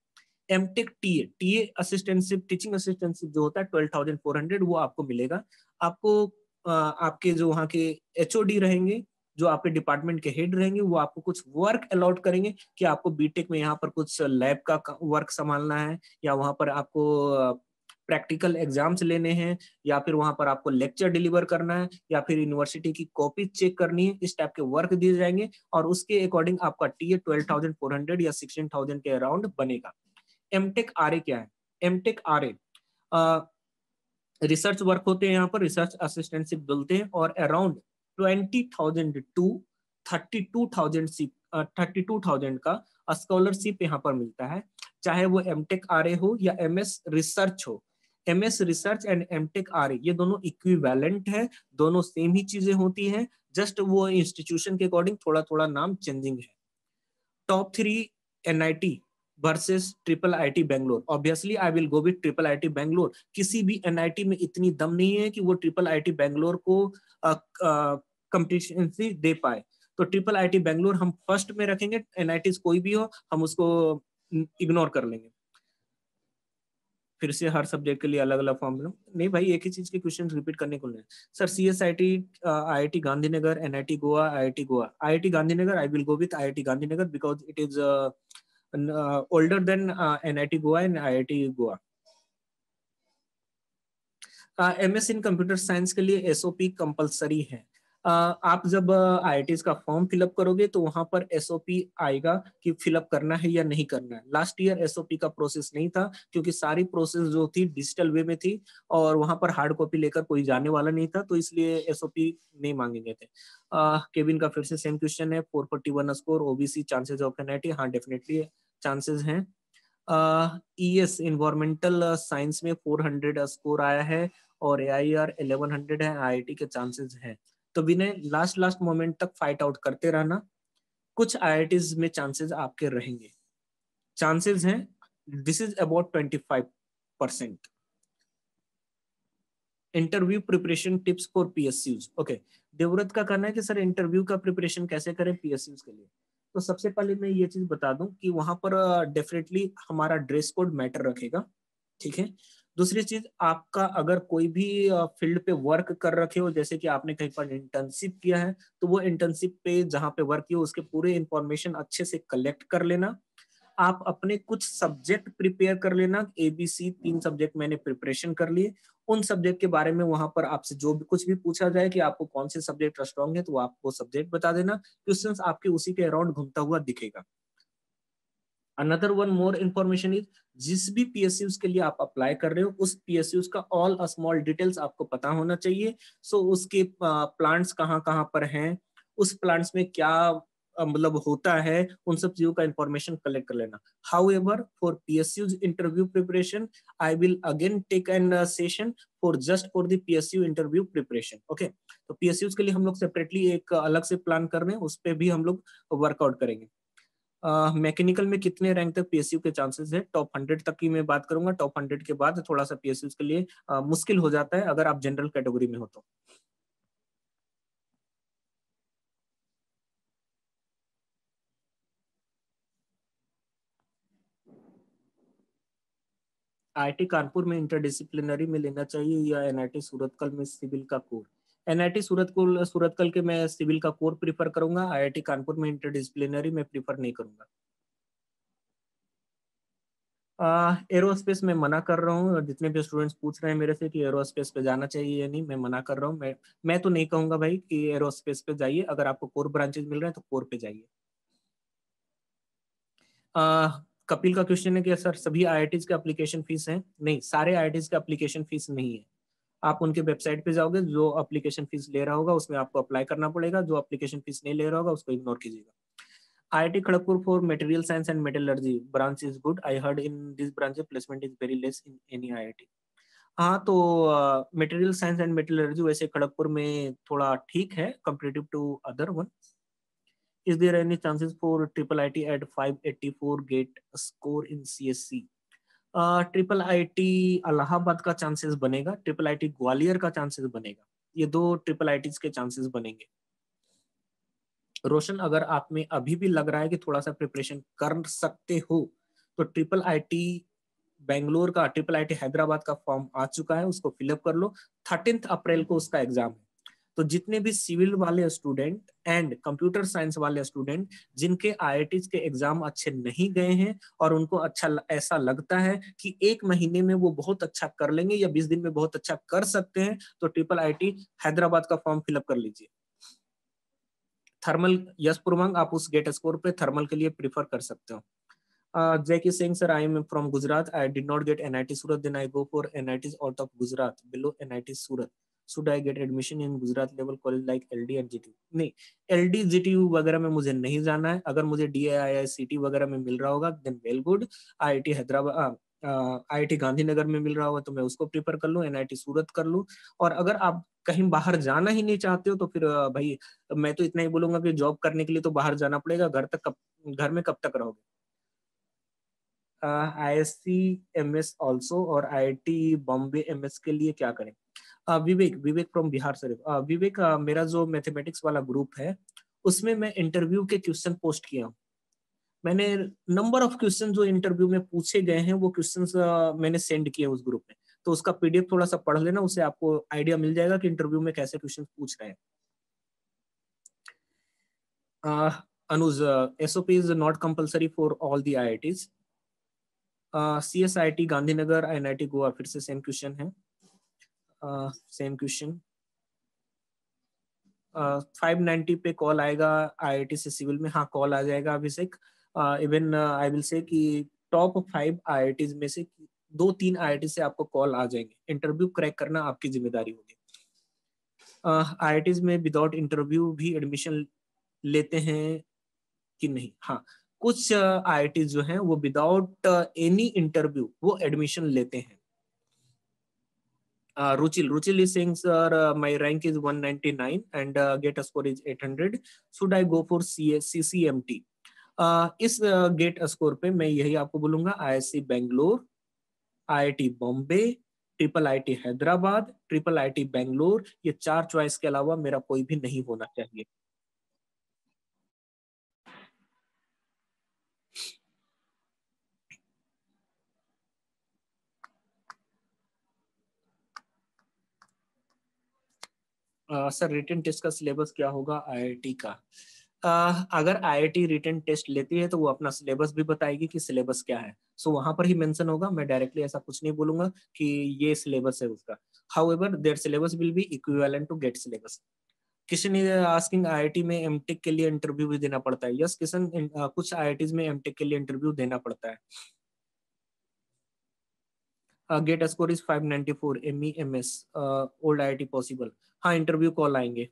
M tech T A T A assistantship teaching assistantship जो होता है ट्वेल्व थाउजेंड फोर हंड्रेड वो आपको मिलेगा आपको आपके जो वहाँ के एच रहेंगे जो आपके डिपार्टमेंट के हेड रहेंगे वो आपको कुछ वर्क अलॉट करेंगे कि आपको बीटेक में यहाँ पर कुछ लैब का वर्क संभालना है या वहां पर आपको प्रैक्टिकल एग्जाम्स लेने हैं या फिर वहां पर आपको लेक्चर डिलीवर करना है या फिर यूनिवर्सिटी की कॉपी चेक करनी है इस टाइप के वर्क दिए जाएंगे और उसके अकॉर्डिंग आपका T A twelve thousand four hundred या सिक्सटीन थाउजेंड के अराउंड बनेगा एमटेक आर ए क्या है MTech R A research work होते हैं यहाँ पर रिसर्च असिस्टेंटशिप बोलते हैं और अराउंड 32,000 uh, का स्कॉलरशिप यहाँ पर मिलता है चाहे वो एम टेक आर ए हो या एम एस रिसर्च हो M S research and M tech R A ये दोनों इक्विवेलेंट है दोनों सेम ही चीजें होती है जस्ट वो इंस्टीट्यूशन के अकॉर्डिंग थोड़ा थोड़ा नाम चेंजिंग है top three NIT versus triple IT Bangalore obviously I will go with triple IT Bangalore किसी भी एनआईटी में इतनी दम नहीं है कि वो ट्रिपल आईटी बेंगलोर को uh, दे पाए तो ट्रिपल आईटी बेंगलोर हम फर्स्ट में रखेंगे एनआईटी कोई भी हो हम उसको इग्नोर कर लेंगे फिर से हर सब्जेक्ट के लिए अलग अलग फॉर्म नहीं भाई एक ही चीज के क्वेश्चन रिपीट करने को नहीं sir C S I T I I T Gandhinagar N I T Goa I I T Goa I I T Gandhinagar I will go with I I T Gandhinagar because it is uh, older than uh, NIT Goa and IIT Goa. M S in computer science के लिए एस ओ पी कंपल्सरी है uh, आप जब आई uh, का फॉर्म फिलअप करोगे तो वहां पर एस ओ पी आएगा कि फिलअप करना है या नहीं करना है last year S O P का प्रोसेस नहीं था क्योंकि सारी प्रोसेस जो थी डिजिटल वे में थी और वहां पर हार्ड कॉपी लेकर कोई जाने वाला नहीं था तो इसलिए एस ओ पी नहीं मांगे गए थे केविन uh, का फिर से सेम क्वेश्चन है four forty one score OBC chances of N I T हाँ डेफिनेटली चांसेस हैं ई एस इन्वायरमेंटल साइंस में 400 स्कोर आया है और A I R eleven hundred है आई के चांसेस है तो विनय लास्ट लास्ट मोमेंट तक फाइट आउट करते रहना कुछ आई में चांसेस आपके रहेंगे चांसेस हैं this is about twenty five percent interview preparation tips for PSUs okay Devvrat का कहना है कि सर इंटरव्यू का प्रिपरेशन कैसे करें पीएसयूज के लिए तो सबसे पहले मैं ये चीज बता दूं कि वहां पर डेफिनेटली हमारा ड्रेस कोड मैटर रखेगा ठीक है दूसरी चीज आपका अगर कोई भी फील्ड पे वर्क कर रखे हो जैसे कि आपने कहीं पर इंटर्नशिप किया है तो वो इंटर्नशिप पे जहाँ पे वर्क किया उसके पूरे इंफॉर्मेशन अच्छे से कलेक्ट कर लेना आप अपने कुछ सब्जेक्ट प्रिपेयर कर लेना एबीसी तीन सब्जेक्ट मैंने प्रिपरेशन कर लिए उन सब्जेक्ट के बारे में वहां पर आपसे जो भी कुछ भी पूछा जाए कि आपको कौन से सब्जेक्ट स्ट्रॉन्ग है तो आपको सब्जेक्ट बता देना क्वेश्चन आपके उसी के अराउंड घूमता हुआ दिखेगा another one more information is जिस भी पीएसयू के लिए आप अप्लाई कर रहे हो उस पीएसयू का ऑल स्मॉल डिटेल्स आपको पता होना चाहिए सो so, उसके प्लांट्स कहाँ कहाँ पर हैं उस प्लांट्स में क्या मतलब होता है उन सब चीजों का इंफॉर्मेशन कलेक्ट कर लेना however for P S Us interview preparation I will again take an session for just for the P S U interview preparation okay तो पी एस यूज के लिए हम लोग सेपरेटली एक अलग से प्लान कर रहे हैं उस पर भी हम लोग वर्कआउट करेंगे मैकेनिकल uh, में कितने रैंक तक पीएसयू के चांसेस है टॉप हंड्रेड तक की मैं बात करूंगा टॉप हंड्रेड के बाद थोड़ा सा पीएसयू के लिए uh, मुश्किल हो जाता है अगर आप जनरल कैटेगरी में हो तो आईटी कानपुर में इंटरडिसिप्लिनरी में लेना चाहिए या एनआईटी सूरतकल में सिविल का कोर एनआईटी सूरतकल सूरतकल के मैं सिविल का कोर प्रीफर करूंगा आईआईटी कानपुर में इंटरडिसिप्लिनरी में प्रीफर नहीं करूंगा एरोस्पेस में मना कर रहा हूँ जितने भी स्टूडेंट्स पूछ रहे हैं मेरे से कि एरोस्पेस पे जाना चाहिए या नहीं मैं मना कर रहा हूँ मैं मैं तो नहीं कहूँगा भाई कि एरोस्पेस पे जाइए अगर आपको कोर ब्रांचेज मिल रहे हैं तो कोर पे जाइए कपिल का क्वेश्चन है कि सर सभी आई के एप्लीकेशन फीस हैं नहीं सारे आई के एप्लीकेशन फीस नहीं है आप उनके वेबसाइट पे जाओगे जो एप्लीकेशन फीस ले रहा होगा उसमें आपको अप्लाई करना पड़ेगा जो एप्लीकेशन फीस नहीं ले रहा होगा उसको इग्नोर कीजिएगा I Kharagpur for material science and metallurgy branch is good I heard in this branch placement is very less in any I हाँ तो मेटेरियल साइंस एंड मेटलर्जी वैसे खड़गपुर में थोड़ा ठीक है competitive to other one is there any chances for triple IT at 584 gate score in CSC? Triple I T Allahabad का चांसेस बनेगा ट्रिपल आई टी ग्वालियर का चांसेस बनेगा ये दो ट्रिपल आईटीज के चांसेस बनेंगे रोशन अगर आप में अभी भी लग रहा है कि थोड़ा सा प्रिपरेशन कर सकते हो तो ट्रिपल आई टी बेंगलोर का ट्रिपल आई टी हैदराबाद का फॉर्म आ चुका है उसको फिलअप कर लो थर्टींथ अप्रैल को उसका एग्जाम है तो जितने भी सिविल वाले स्टूडेंट एंड कंप्यूटर साइंस वाले स्टूडेंट जिनके आई के एग्जाम अच्छे नहीं गए हैं और उनको अच्छा ऐसा लगता है कि एक महीने में वो बहुत अच्छा कर लेंगे या बीस दिन में बहुत अच्छा कर सकते हैं तो ट्रिपल आई हैदराबाद का फॉर्म फिलअप कर लीजिए थर्मल यश पूर्वांग आप उस गेट स्कोर पे थर्मल के लिए प्रीफर कर सकते हो Jackie Singh sir I am from Gujarat I did not get NIT Surat then I go for NIT out of Gujarat below NIT Surat should I get admission in Gujarat level college like LD and GTU? नहीं LD GTU वगैरह में मुझे नहीं जाना है अगर मुझे DIICT वगैरह में मिल रहा होगा then well good IIT Hyderabad I IIT Gandhinagar में मिल रहा होगा तो मैं उसको प्रिफर कर लूँ एनआईटी सूरत कर लूँ और अगर आप कहीं बाहर जाना ही नहीं चाहते हो तो फिर भाई मैं तो इतना ही बोलूंगा कि जॉब करने के लिए तो बाहर जाना पड़ेगा घर तक कब घर में कब तक रहोगे I S C M S also और I I T Bombay M S के लिए क्या करें विवेक विवेक फ्रॉम बिहार सर विवेक मेरा जो मैथमेटिक्स वाला ग्रुप है उसमें मैं इंटरव्यू के क्वेश्चन पोस्ट किया हूँ मैंने नंबर ऑफ क्वेश्चन जो इंटरव्यू में पूछे गए हैं वो क्वेश्चन मैंने सेंड किए उस ग्रुप में तो उसका पीडीएफ थोड़ा सा पढ़ लेना उससे आपको आइडिया मिल जाएगा कि इंटरव्यू में कैसे क्वेश्चन पूछ रहे हैं Anuj for all the I I Ts C S I I T Gandhinagar N I T Goa फिर से सेम क्वेश्चन है सेम क्वेश्चन फाइव नाइनटी पे कॉल आएगा आईआईटी से सिविल में हाँ कॉल आ जाएगा अभिषेक इवन आई विल से कि टॉप फाइव आई में से दो तीन आई से आपको कॉल आ जाएंगे इंटरव्यू क्रैक करना आपकी जिम्मेदारी होगी आई uh, टीज में विदाउट इंटरव्यू भी एडमिशन लेते हैं कि नहीं हाँ कुछ आई uh, टीज जो हैं वो विदाउट एनी इंटरव्यू वो एडमिशन लेते हैं uh, Ruchil. Ruchil is saying, sir, uh, my rank is 199 and uh, GATE score is 800. Should I go for CCMT? Uh, इस गेट uh, स्कोर पे मैं यही आपको बोलूंगा IISc Bangalore IIT Bombay triple IT Hyderabad triple IT Bangalore ये चार चॉइस के अलावा मेरा कोई भी नहीं होना चाहिए सर रिटर्न टेस्ट का सिलेबस क्या होगा आईआईटी का Uh, अगर आईआईटी रिटर्न टेस्ट लेती है तो वो अपना सिलेबस भी बताएगी कि सिलेबस क्या है सो so, वहां पर ही मेंशन होगा मैं डायरेक्टली ऐसा कुछ नहीं बोलूंगा कि ये सिलेबस है उसका however there syllabus will be equivalent to gate syllabus किसी ने आस्किंग आईआईटी में एमटेक के लिए इंटरव्यू भी देना पड़ता है यस yes, किशन uh, कुछ आईआईटीज में एमटेक के लिए इंटरव्यू देना पड़ता है uh, gate score is 594 ME MS old IIT possible हाँ इंटरव्यू कॉल आएंगे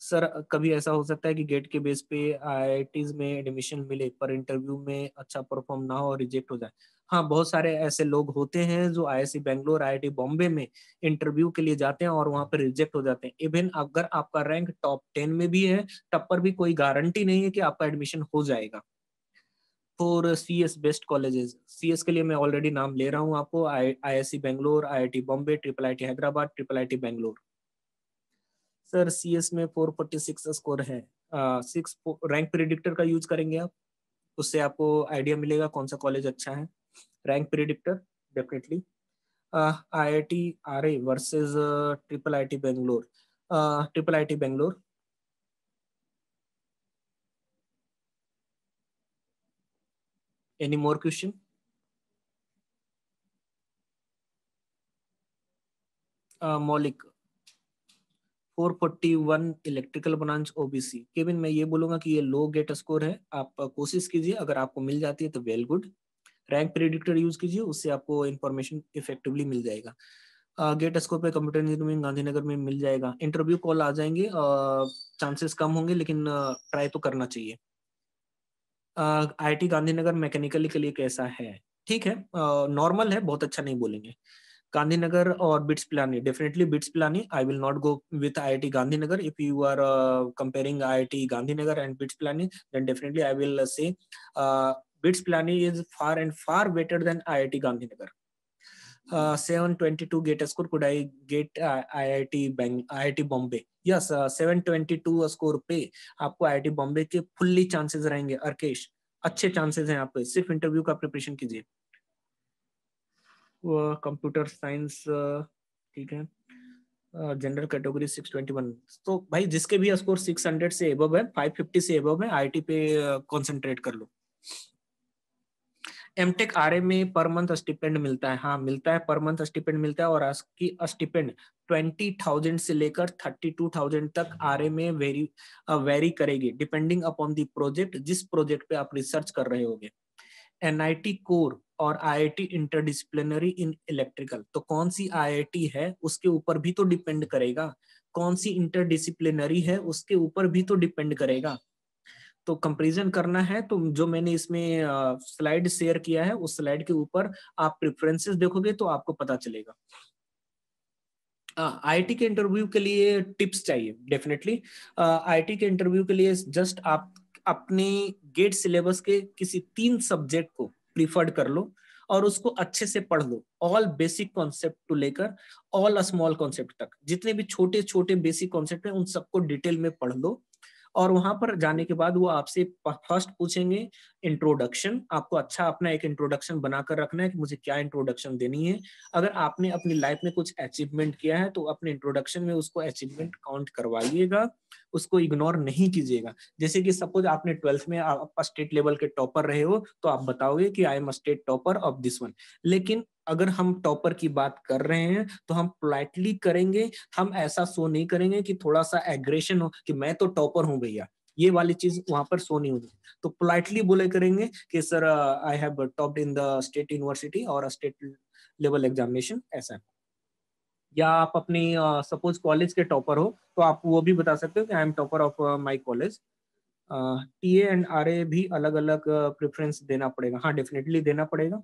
सर कभी ऐसा हो सकता है कि गेट के बेस पे आईआईटीज में एडमिशन मिले पर इंटरव्यू में अच्छा परफॉर्म ना हो और रिजेक्ट हो जाए हाँ बहुत सारे ऐसे लोग होते हैं जो आई बेंगलोर आईआईटी बॉम्बे में इंटरव्यू के लिए जाते हैं और वहां पर रिजेक्ट हो जाते हैं इवन अगर आपका रैंक टॉप टेन में भी है तब पर भी कोई गारंटी नहीं है कि आपका एडमिशन हो जाएगा for C S best colleges C S के लिए मैं ऑलरेडी नाम ले रहा हूँ आपको I I C Bangalore I I T Bombay triple I T Hyderabad triple I T Bangalore sir C S में फोर फोर्टी सिक्स स्कोर है सिक्स रैंक प्रिडिक्टर का यूज करेंगे आप उससे आपको आइडिया मिलेगा कौन सा कॉलेज अच्छा है rank predictor definitely I I T R A versus triple I T Bangalore triple I T Bangalore Any more question? Uh, मौलिक 441 इलेक्ट्रिकल ब्रांच ओबीसी केविन मैं ये बोलूंगा कि ये लो गेट स्कोर है आप uh, कोशिश कीजिए अगर आपको मिल जाती है तो well good rank predictor use कीजिए उससे आपको इन्फॉर्मेशन इफेक्टिवली मिल जाएगा गेट uh, स्कोर पे कंप्यूटर इंजीनियरिंग गांधीनगर में मिल जाएगा इंटरव्यू कॉल आ जाएंगे चांसेस uh, कम होंगे लेकिन ट्राई तो करना चाहिए आईआईटी गांधीनगर मैकेनिकली के लिए कैसा है ठीक है नॉर्मल है बहुत अच्छा नहीं बोलेंगे गांधीनगर और BITS Pilani definitely BITS Pilani I will not go with IIT Gandhinagar if you are comparing I I T Gandhinagar and BITS Pilani then definitely I will say BITS Pilani is far and far better than IIT Gandhinagar uh, say gate score could i get uh, iit bank iit bombay yes seven twenty two score पे आपको आईआईटी बॉम्बे के फुल्ली चांसेस रहेंगे अर्केश अच्छे चांसेस हैं पे सिर्फ इंटरव्यू का प्रिपरेशन कीजिए कंप्यूटर साइंस uh, ठीक है जनरल कैटेगरी 621 तो भाई जिसके भी स्कोर 600 से एबव है 550 से एबव है आईटी पे कंसंट्रेट uh, कर लो एम टेक आर एम में पर मंथ स्टिपेंड मिलता है हाँ मिलता है पर मंथ स्टिपेंड मिलता है और उसकी स्टिपेंड ट्वेंटी थाउजेंड से लेकर थर्टी टू थाउजेंड तक आर एम वेरी वेरी करेगी डिपेंडिंग अपॉन दी प्रोजेक्ट जिस प्रोजेक्ट पे आप रिसर्च कर रहे आई एनआईटी कोर और आईआईटी इंटरडिसिप्लिनरी इन इलेक्ट्रिकल तो कौन सी आईआईटी है उसके ऊपर भी तो डिपेंड करेगा कौन सी इंटरडिसिप्लिनरी है उसके ऊपर भी तो डिपेंड करेगा तो कंपेरिजन करना है तो जो मैंने इसमें स्लाइड शेयर किया है उस स्लाइड के ऊपर आप प्रेफरेंसेस देखोगे तो आपको पता चलेगा आईटी के इंटरव्यू के लिए टिप्स चाहिए डेफिनेटली आईटी के इंटरव्यू के लिए जस्ट आप अपने गेट सिलेबस के किसी तीन सब्जेक्ट को प्रिफर्ड कर लो और उसको अच्छे से पढ़ लो ऑल बेसिक कॉन्सेप्ट टू लेकर ऑल स्मॉल कॉन्सेप्ट तक जितने भी छोटे छोटे बेसिक कॉन्सेप्ट हैं उन सबको डिटेल में पढ़ लो और वहां पर जाने के बाद वो आपसे फर्स्ट पूछेंगे इंट्रोडक्शन आपको अच्छा अपना एक इंट्रोडक्शन बनाकर रखना है कि मुझे क्या इंट्रोडक्शन देनी है अगर आपने अपनी लाइफ में कुछ अचीवमेंट किया है तो अपने इंट्रोडक्शन में उसको अचीवमेंट काउंट करवाइएगा उसको इग्नोर नहीं कीजिएगा जैसे कि सपोज आपने ट्वेल्थ में आप स्टेट लेवल के टॉपर रहे हो तो आप बताओगे कि I am state topper of this one लेकिन अगर हम टॉपर की बात कर रहे हैं तो हम पोलाइटली करेंगे हम ऐसा शो नहीं करेंगे कि थोड़ा सा एग्रेशन हो कि मैं तो टॉपर हूँ भैया ये वाली चीज वहां पर शो नहीं होगी तो पोलाइटली बोले करेंगे कि sir I have topped in the state university और स्टेट लेवल एग्जामिनेशन ऐसा या आप अपनी सपोज कॉलेज के टॉपर हो तो आप वो भी बता सकते हो कि I am topper of my college T A and R A भी अलग अलग प्रेफरेंस देना पड़ेगा हाँ डेफिनेटली देना पड़ेगा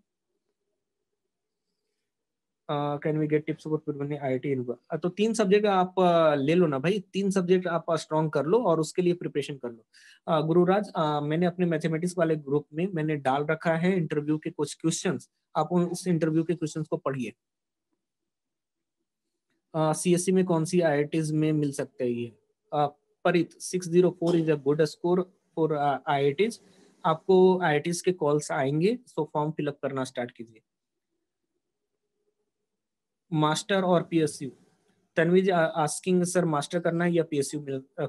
can we get tips about I T तो तीन सब्जेक्ट आप ले लो ना भाई तीन सब्जेक्ट आप स्ट्रॉन्ग कर लो और उसके लिए प्रिपरेशन कर लो uh, गुरुराज uh, मैंने अपने मैथमेटिक्स वाले ग्रुप में मैंने डाल रखा है इंटरव्यू के कुछ क्वेश्चंस आप उस इंटरव्यू के क्वेश्चंस को पढ़िए सी e में कौन सी टीज में मिल सकते है ये Parit six zero four is a good score for Ts आपको टीज के कॉल्स आएंगे सो फॉर्म फिलअप करना स्टार्ट कीजिए मास्टर और PSU Tanvij asking sir master करना है या पीएसयू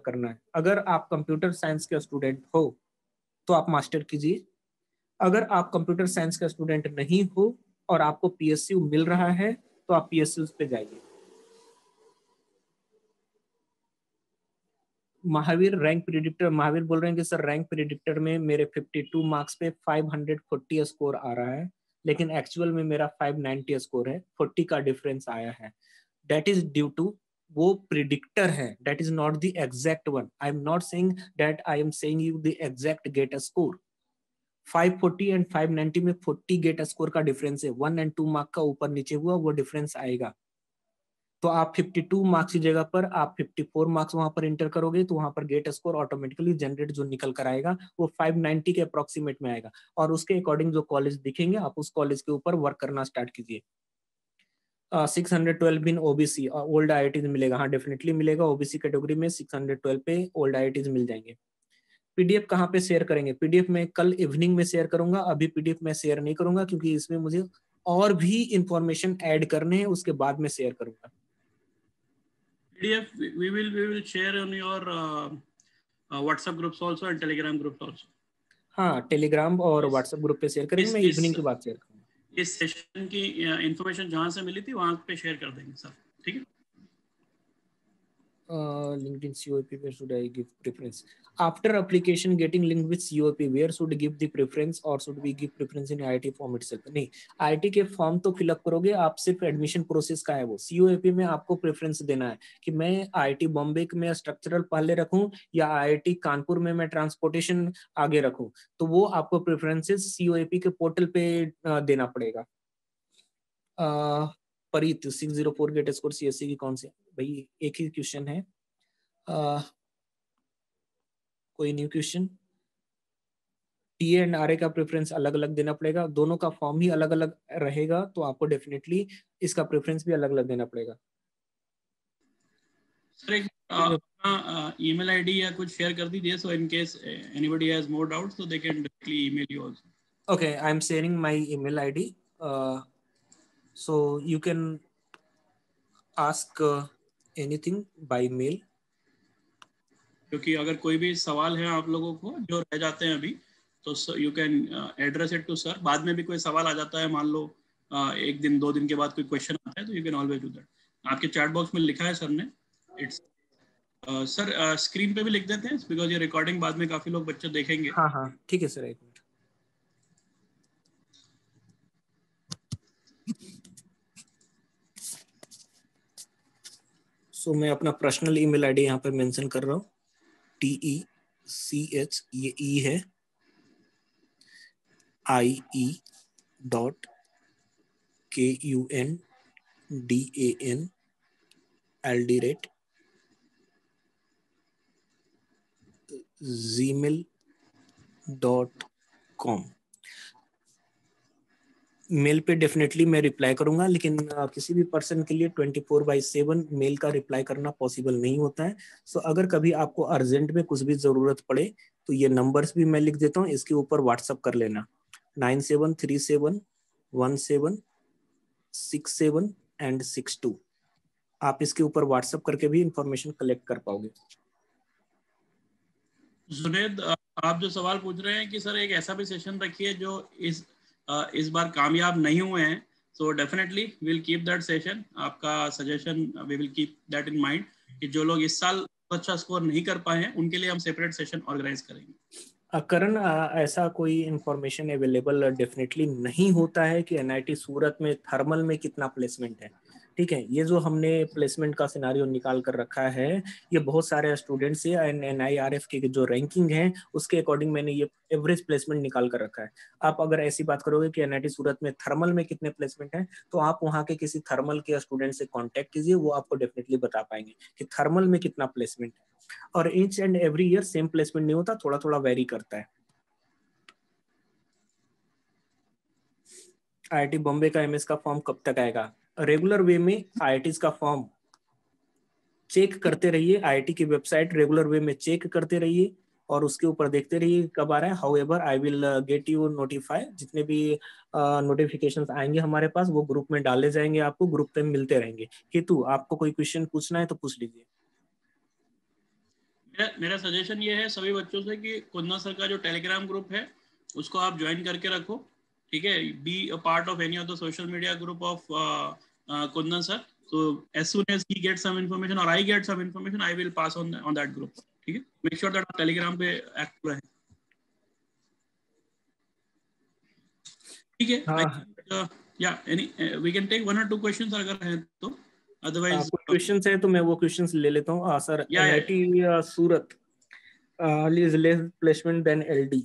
करना है अगर आप कंप्यूटर साइंस के स्टूडेंट हो तो आप मास्टर कीजिए अगर आप कंप्यूटर साइंस का स्टूडेंट नहीं हो और आपको पीएसयू मिल रहा है तो आप पीएसयू पे जाइए महावीर रैंक प्रिडिक्टर महावीर बोल रहे हैं कि सर रैंक प्रिडिक्टर में मेरे 52 मार्क्स पे 540 स्कोर आ रहा है लेकिन एक्चुअल में मेरा 590 स्कोर है 40 का डिफरेंस आया है दैट इज ड्यू टू वो प्रिडिक्टर है that is not the exact one I am not saying that I am saying you the exact gate a score 540 and 590 में 40 गेट स्कोर का डिफरेंस है वन एंड टू मार्क का ऊपर नीचे हुआ वो डिफरेंस आएगा तो आप 52 मार्क्स की जगह पर आप 54 मार्क्स वहां पर इंटर करोगे तो वहां पर गेट स्कोर ऑटोमेटिकली जनरेट जो निकल कर आएगा वो 590 के अप्रोक्सीमेट में आएगा और उसके अकॉर्डिंग जो कॉलेज दिखेंगे आप उस कॉलेज के ऊपर वर्क करना स्टार्ट कीजिए six hundred twelve in OBC old I मिलेगा हाँ डेफिनेटली मिलेगा ओबीसी कैटेगरी में सिक्स हंड्रेड ट्वेल्व पे ओल्ड आई मिल जाएंगे पीडीएफ कहाँ पे शेयर करेंगे पीडीएफ में कल इवनिंग में शेयर करूंगा अभी पीडीएफ में शेयर नहीं करूंगा क्योंकि इसमें मुझे और भी इंफॉर्मेशन ऐड करने हैं उसके बाद में शेयर करूंगा PDF we will we will share on your uh, uh, WhatsApp groups also and Telegram groups also. हाँ Telegram और yes. WhatsApp group पे share करेंगे मैं evening के बाद share करूँगा इस session की information जहाँ से मिली थी वहाँ पे share कर देंगे sir LinkedIn COP, where should I give preference? After application getting linked with COP, where should give the preference or should we give preference in IIT form itself? nahi IIT ke form to fill up karoge aap sirf admission process ka hai wo COP mein aapko preference dena hai ki main IIT bombay mein structural pehle रखूं ya IIT kanpur mein main transportation aage रखूं to wo aapko preferences COP के पोर्टल पे देना पड़ेगा Parit six zero four gate score C S C की कौन सी भाई एक ही क्वेश्चन है आ, कोई new question T and R A का प्रेफरेंस अलग अलग देना पड़ेगा दोनों का फॉर्म ही अलग अलग रहेगा तो आपको डेफिनेटली इसका प्रेफरेंस भी अलग अलग देना पड़ेगा सर एक ईमेल आईडी या कुछ शेयर कर दीजिए so in case anybody has more doubts so they can directly email you also okay I am sharing my email ID So you can ask uh, anything by mail. क्योंकि अगर कोई भी सवाल है आप लोगों को जो रह जाते हैं अभी तो you can address it to sir बाद में भी कोई सवाल आ जाता है मान लो uh, एक दिन दो दिन के बाद कोई क्वेश्चन आता है तो you can always do that आपके चैट बॉक्स में लिखा है सर ने इट्स सर स्क्रीन पे भी लिख देते हैं बिकॉज ये रिकॉर्डिंग बाद में काफी लोग बच्चे देखेंगे हाँ हाँ ठीक है सर एक सो मैं अपना पर्सनल ईमेल आईडी यहाँ पे मेंशन कर रहा हूँ टी ई सी एच ये ई है I E dot K U N D A N L D rate gmail dot com mail पे डेफिनेटली मैं रिप्लाई करूंगा लेकिन किसी भी पर्सन के लिए twenty four by seven mail का रिप्लाई करना पॉसिबल नहीं होता है सो so, अगर कभी आपको अर्जेंट में कुछ भी ज़रूरत पड़े तो ये नंबर्स भी मैं लिख देता हूँ इसके ऊपर व्हाट्सअप कर लेना nine seven three seven one seven six seven and six two आप इसके ऊपर व्हाट्सअप करके भी इंफॉर्मेशन कलेक्ट कर पाओगे जुनेद आप जो सवाल पूछ रहे हैं कि सर एक ऐसा भी सेशन रखिए जो इस इस बार कामयाब नहीं हुए हैं so definitely will keep that session आपका suggestion we will keep that in mind कि जो लोग इस साल अच्छा स्कोर नहीं कर पाए हैं उनके लिए हम सेपरेट सेशन ऑर्गेनाइज करेंगे करण ऐसा कोई इंफॉर्मेशन अवेलेबल डेफिनेटली नहीं होता है कि एनआईटी सूरत में थर्मल में कितना प्लेसमेंट है ठीक है ये जो हमने प्लेसमेंट का सिनारियो निकाल कर रखा है ये बहुत सारे स्टूडेंट्स से एन आई आर एफ की जो रैंकिंग है उसके अकॉर्डिंग मैंने ये एवरेज प्लेसमेंट निकाल कर रखा है आप अगर ऐसी बात करोगे कि एन सूरत में थर्मल में कितने प्लेसमेंट है तो आप वहाँ के किसी थर्मल के स्टूडेंट से कॉन्टेक्ट कीजिए वो आपको डेफिनेटली बता पाएंगे कि थर्मल में कितना प्लेसमेंट है और each and every year same placement नहीं होता थोड़ा थोड़ा वेरी करता है टी बॉम्बे का एस का फॉर्म कब तक आएगा रेगुलर वे में आई का फॉर्म चेक करते रहिए आई की वेबसाइट रेगुलर वे में चेक करते रहिए और उसके ऊपर देखते रहिए कब आ रहा है however I will get you notify जितने भी नोटिफिकेशंस uh, आएंगे हमारे पास वो ग्रुप में डाले जाएंगे आपको ग्रुप पे मिलते रहेंगे हेतु आपको कोई क्वेश्चन पूछना है तो पूछ लीजिए मेरा, सजेशन ये है सभी बच्चों से कि कुन्ना सर का जो टेलीग्राम ग्रुप है उसको आप ज्वाइन करके रखो ठीक है be a part of any of the social media group of Kundan sir. So as soon as he gets some information or I get some information, I will pass on on that group. ठीक है मेक श्योर दैट आप टेलीग्राम पे एक्टिव रहें ठीक है या any we can take one और टू क्वेश्चंस अगर हैं तो अदरवाइज क्वेश्चंस है तो मैं वो क्वेश्चंस ले लेता हूं हां sir IIT Surat is less placement than LD.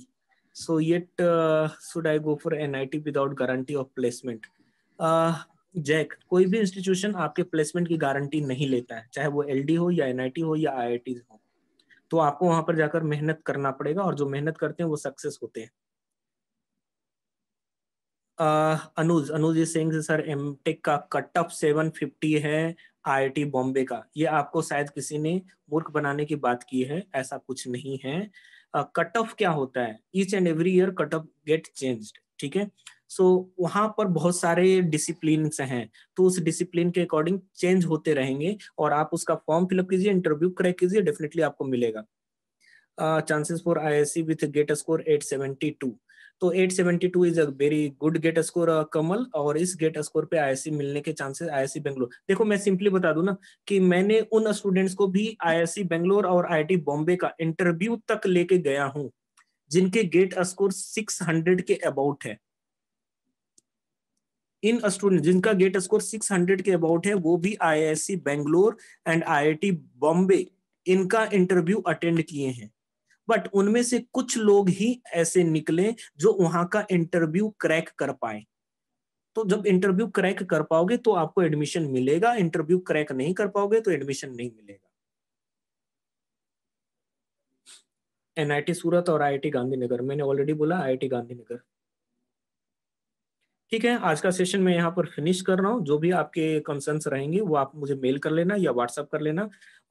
So yet uh, should I go for NIT without guarantee of placement? Uh, Jack कोई भी इंस्टीट्यूशन आपके प्लेसमेंट की गारंटी नहीं लेता है चाहे वो एलडी हो या एनआईटी हो या आईआईटी हो तो आपको वहां पर जाकर मेहनत करना पड़ेगा और जो मेहनत करते हैं वो सक्सेस होते हैं अनुज अनुज ये सिंह सर टेक का कट ऑफ सेवन फिफ्टी है आईआईटी बॉम्बे का ये आपको शायद किसी ने मूर्ख बनाने की बात की है ऐसा कुछ नहीं है कट uh, ऑफ क्या होता है each and every year cut off get changed ठीक है सो वहां पर बहुत सारे डिसिप्लिन हैं तो उस डिसिप्लिन के अकॉर्डिंग चेंज होते रहेंगे और आप उसका फॉर्म फिलअप कीजिए इंटरव्यू क्रैक कीजिए डेफिनेटली आपको मिलेगा chances for I S C with GATE score 872 तो 872 is a very good GATE score Kamal और इस गेट स्कोर पे आईएससी मिलने के चांसेस आईएससी बेंगलोर देखो मैं सिंपली बता दू ना कि मैंने उन स्टूडेंट्स को भी आईएससी बेंगलोर और आईआईटी बॉम्बे का इंटरव्यू तक लेके गया हूँ जिनके गेट स्कोर 600 के अबाउट है इन स्टूडेंट जिनका गेट स्कोर 600 के अबाउट है वो भी IISc Bangalore and IIT Bombay इनका इंटरव्यू अटेंड किए हैं बट उनमें से कुछ लोग ही ऐसे निकले जो वहां का इंटरव्यू क्रैक कर पाए तो जब इंटरव्यू क्रैक कर पाओगे तो आपको एडमिशन मिलेगा इंटरव्यू क्रैक नहीं कर पाओगे तो एडमिशन नहीं मिलेगा एनआईटी सूरत और आईआईटी गांधीनगर मैंने ऑलरेडी बोला आईआईटी गांधीनगर ठीक है आज का सेशन मैं यहाँ पर फिनिश कर रहा हूँ जो भी आपके कंसर्न्स रहेंगे वो आप मुझे मेल कर लेना या व्हाट्सअप कर लेना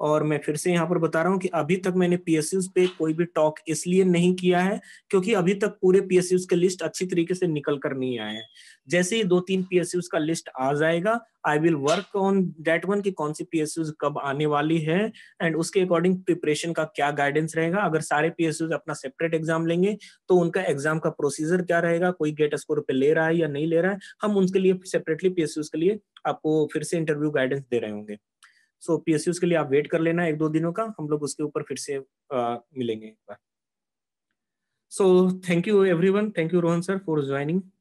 और मैं फिर से यहाँ पर बता रहा हूँ कि अभी तक मैंने पीएसयूज पे कोई भी टॉक इसलिए नहीं किया है क्योंकि अभी तक पूरे पीएसयूज के लिस्ट अच्छी तरीके से निकल कर नहीं आए हैं जैसे ही दो तीन पीएसयूज का लिस्ट आ जाएगा I will work on date one की कौन सी पीएसयूज कब आने वाली है एंड उसके अकॉर्डिंग प्रिपरेशन का क्या गाइडेंस रहेगा अगर सारे पीएसयूज अपना सेपरेट एग्जाम लेंगे तो उनका एग्जाम का प्रोसीजर क्या रहेगा कोई गेट स्कोर पे ले रहा है या नहीं ले रहा है हम उनके लिए सेपरेटली पीएसयूज के लिए आपको फिर से इंटरव्यू गाइडेंस दे रहे होंगे सो so, पीएसयू के लिए आप वेट कर लेना एक दो दिनों का हम लोग उसके ऊपर फिर से आ, मिलेंगे एक बार so thank you everyone thank you Rohan sir for joining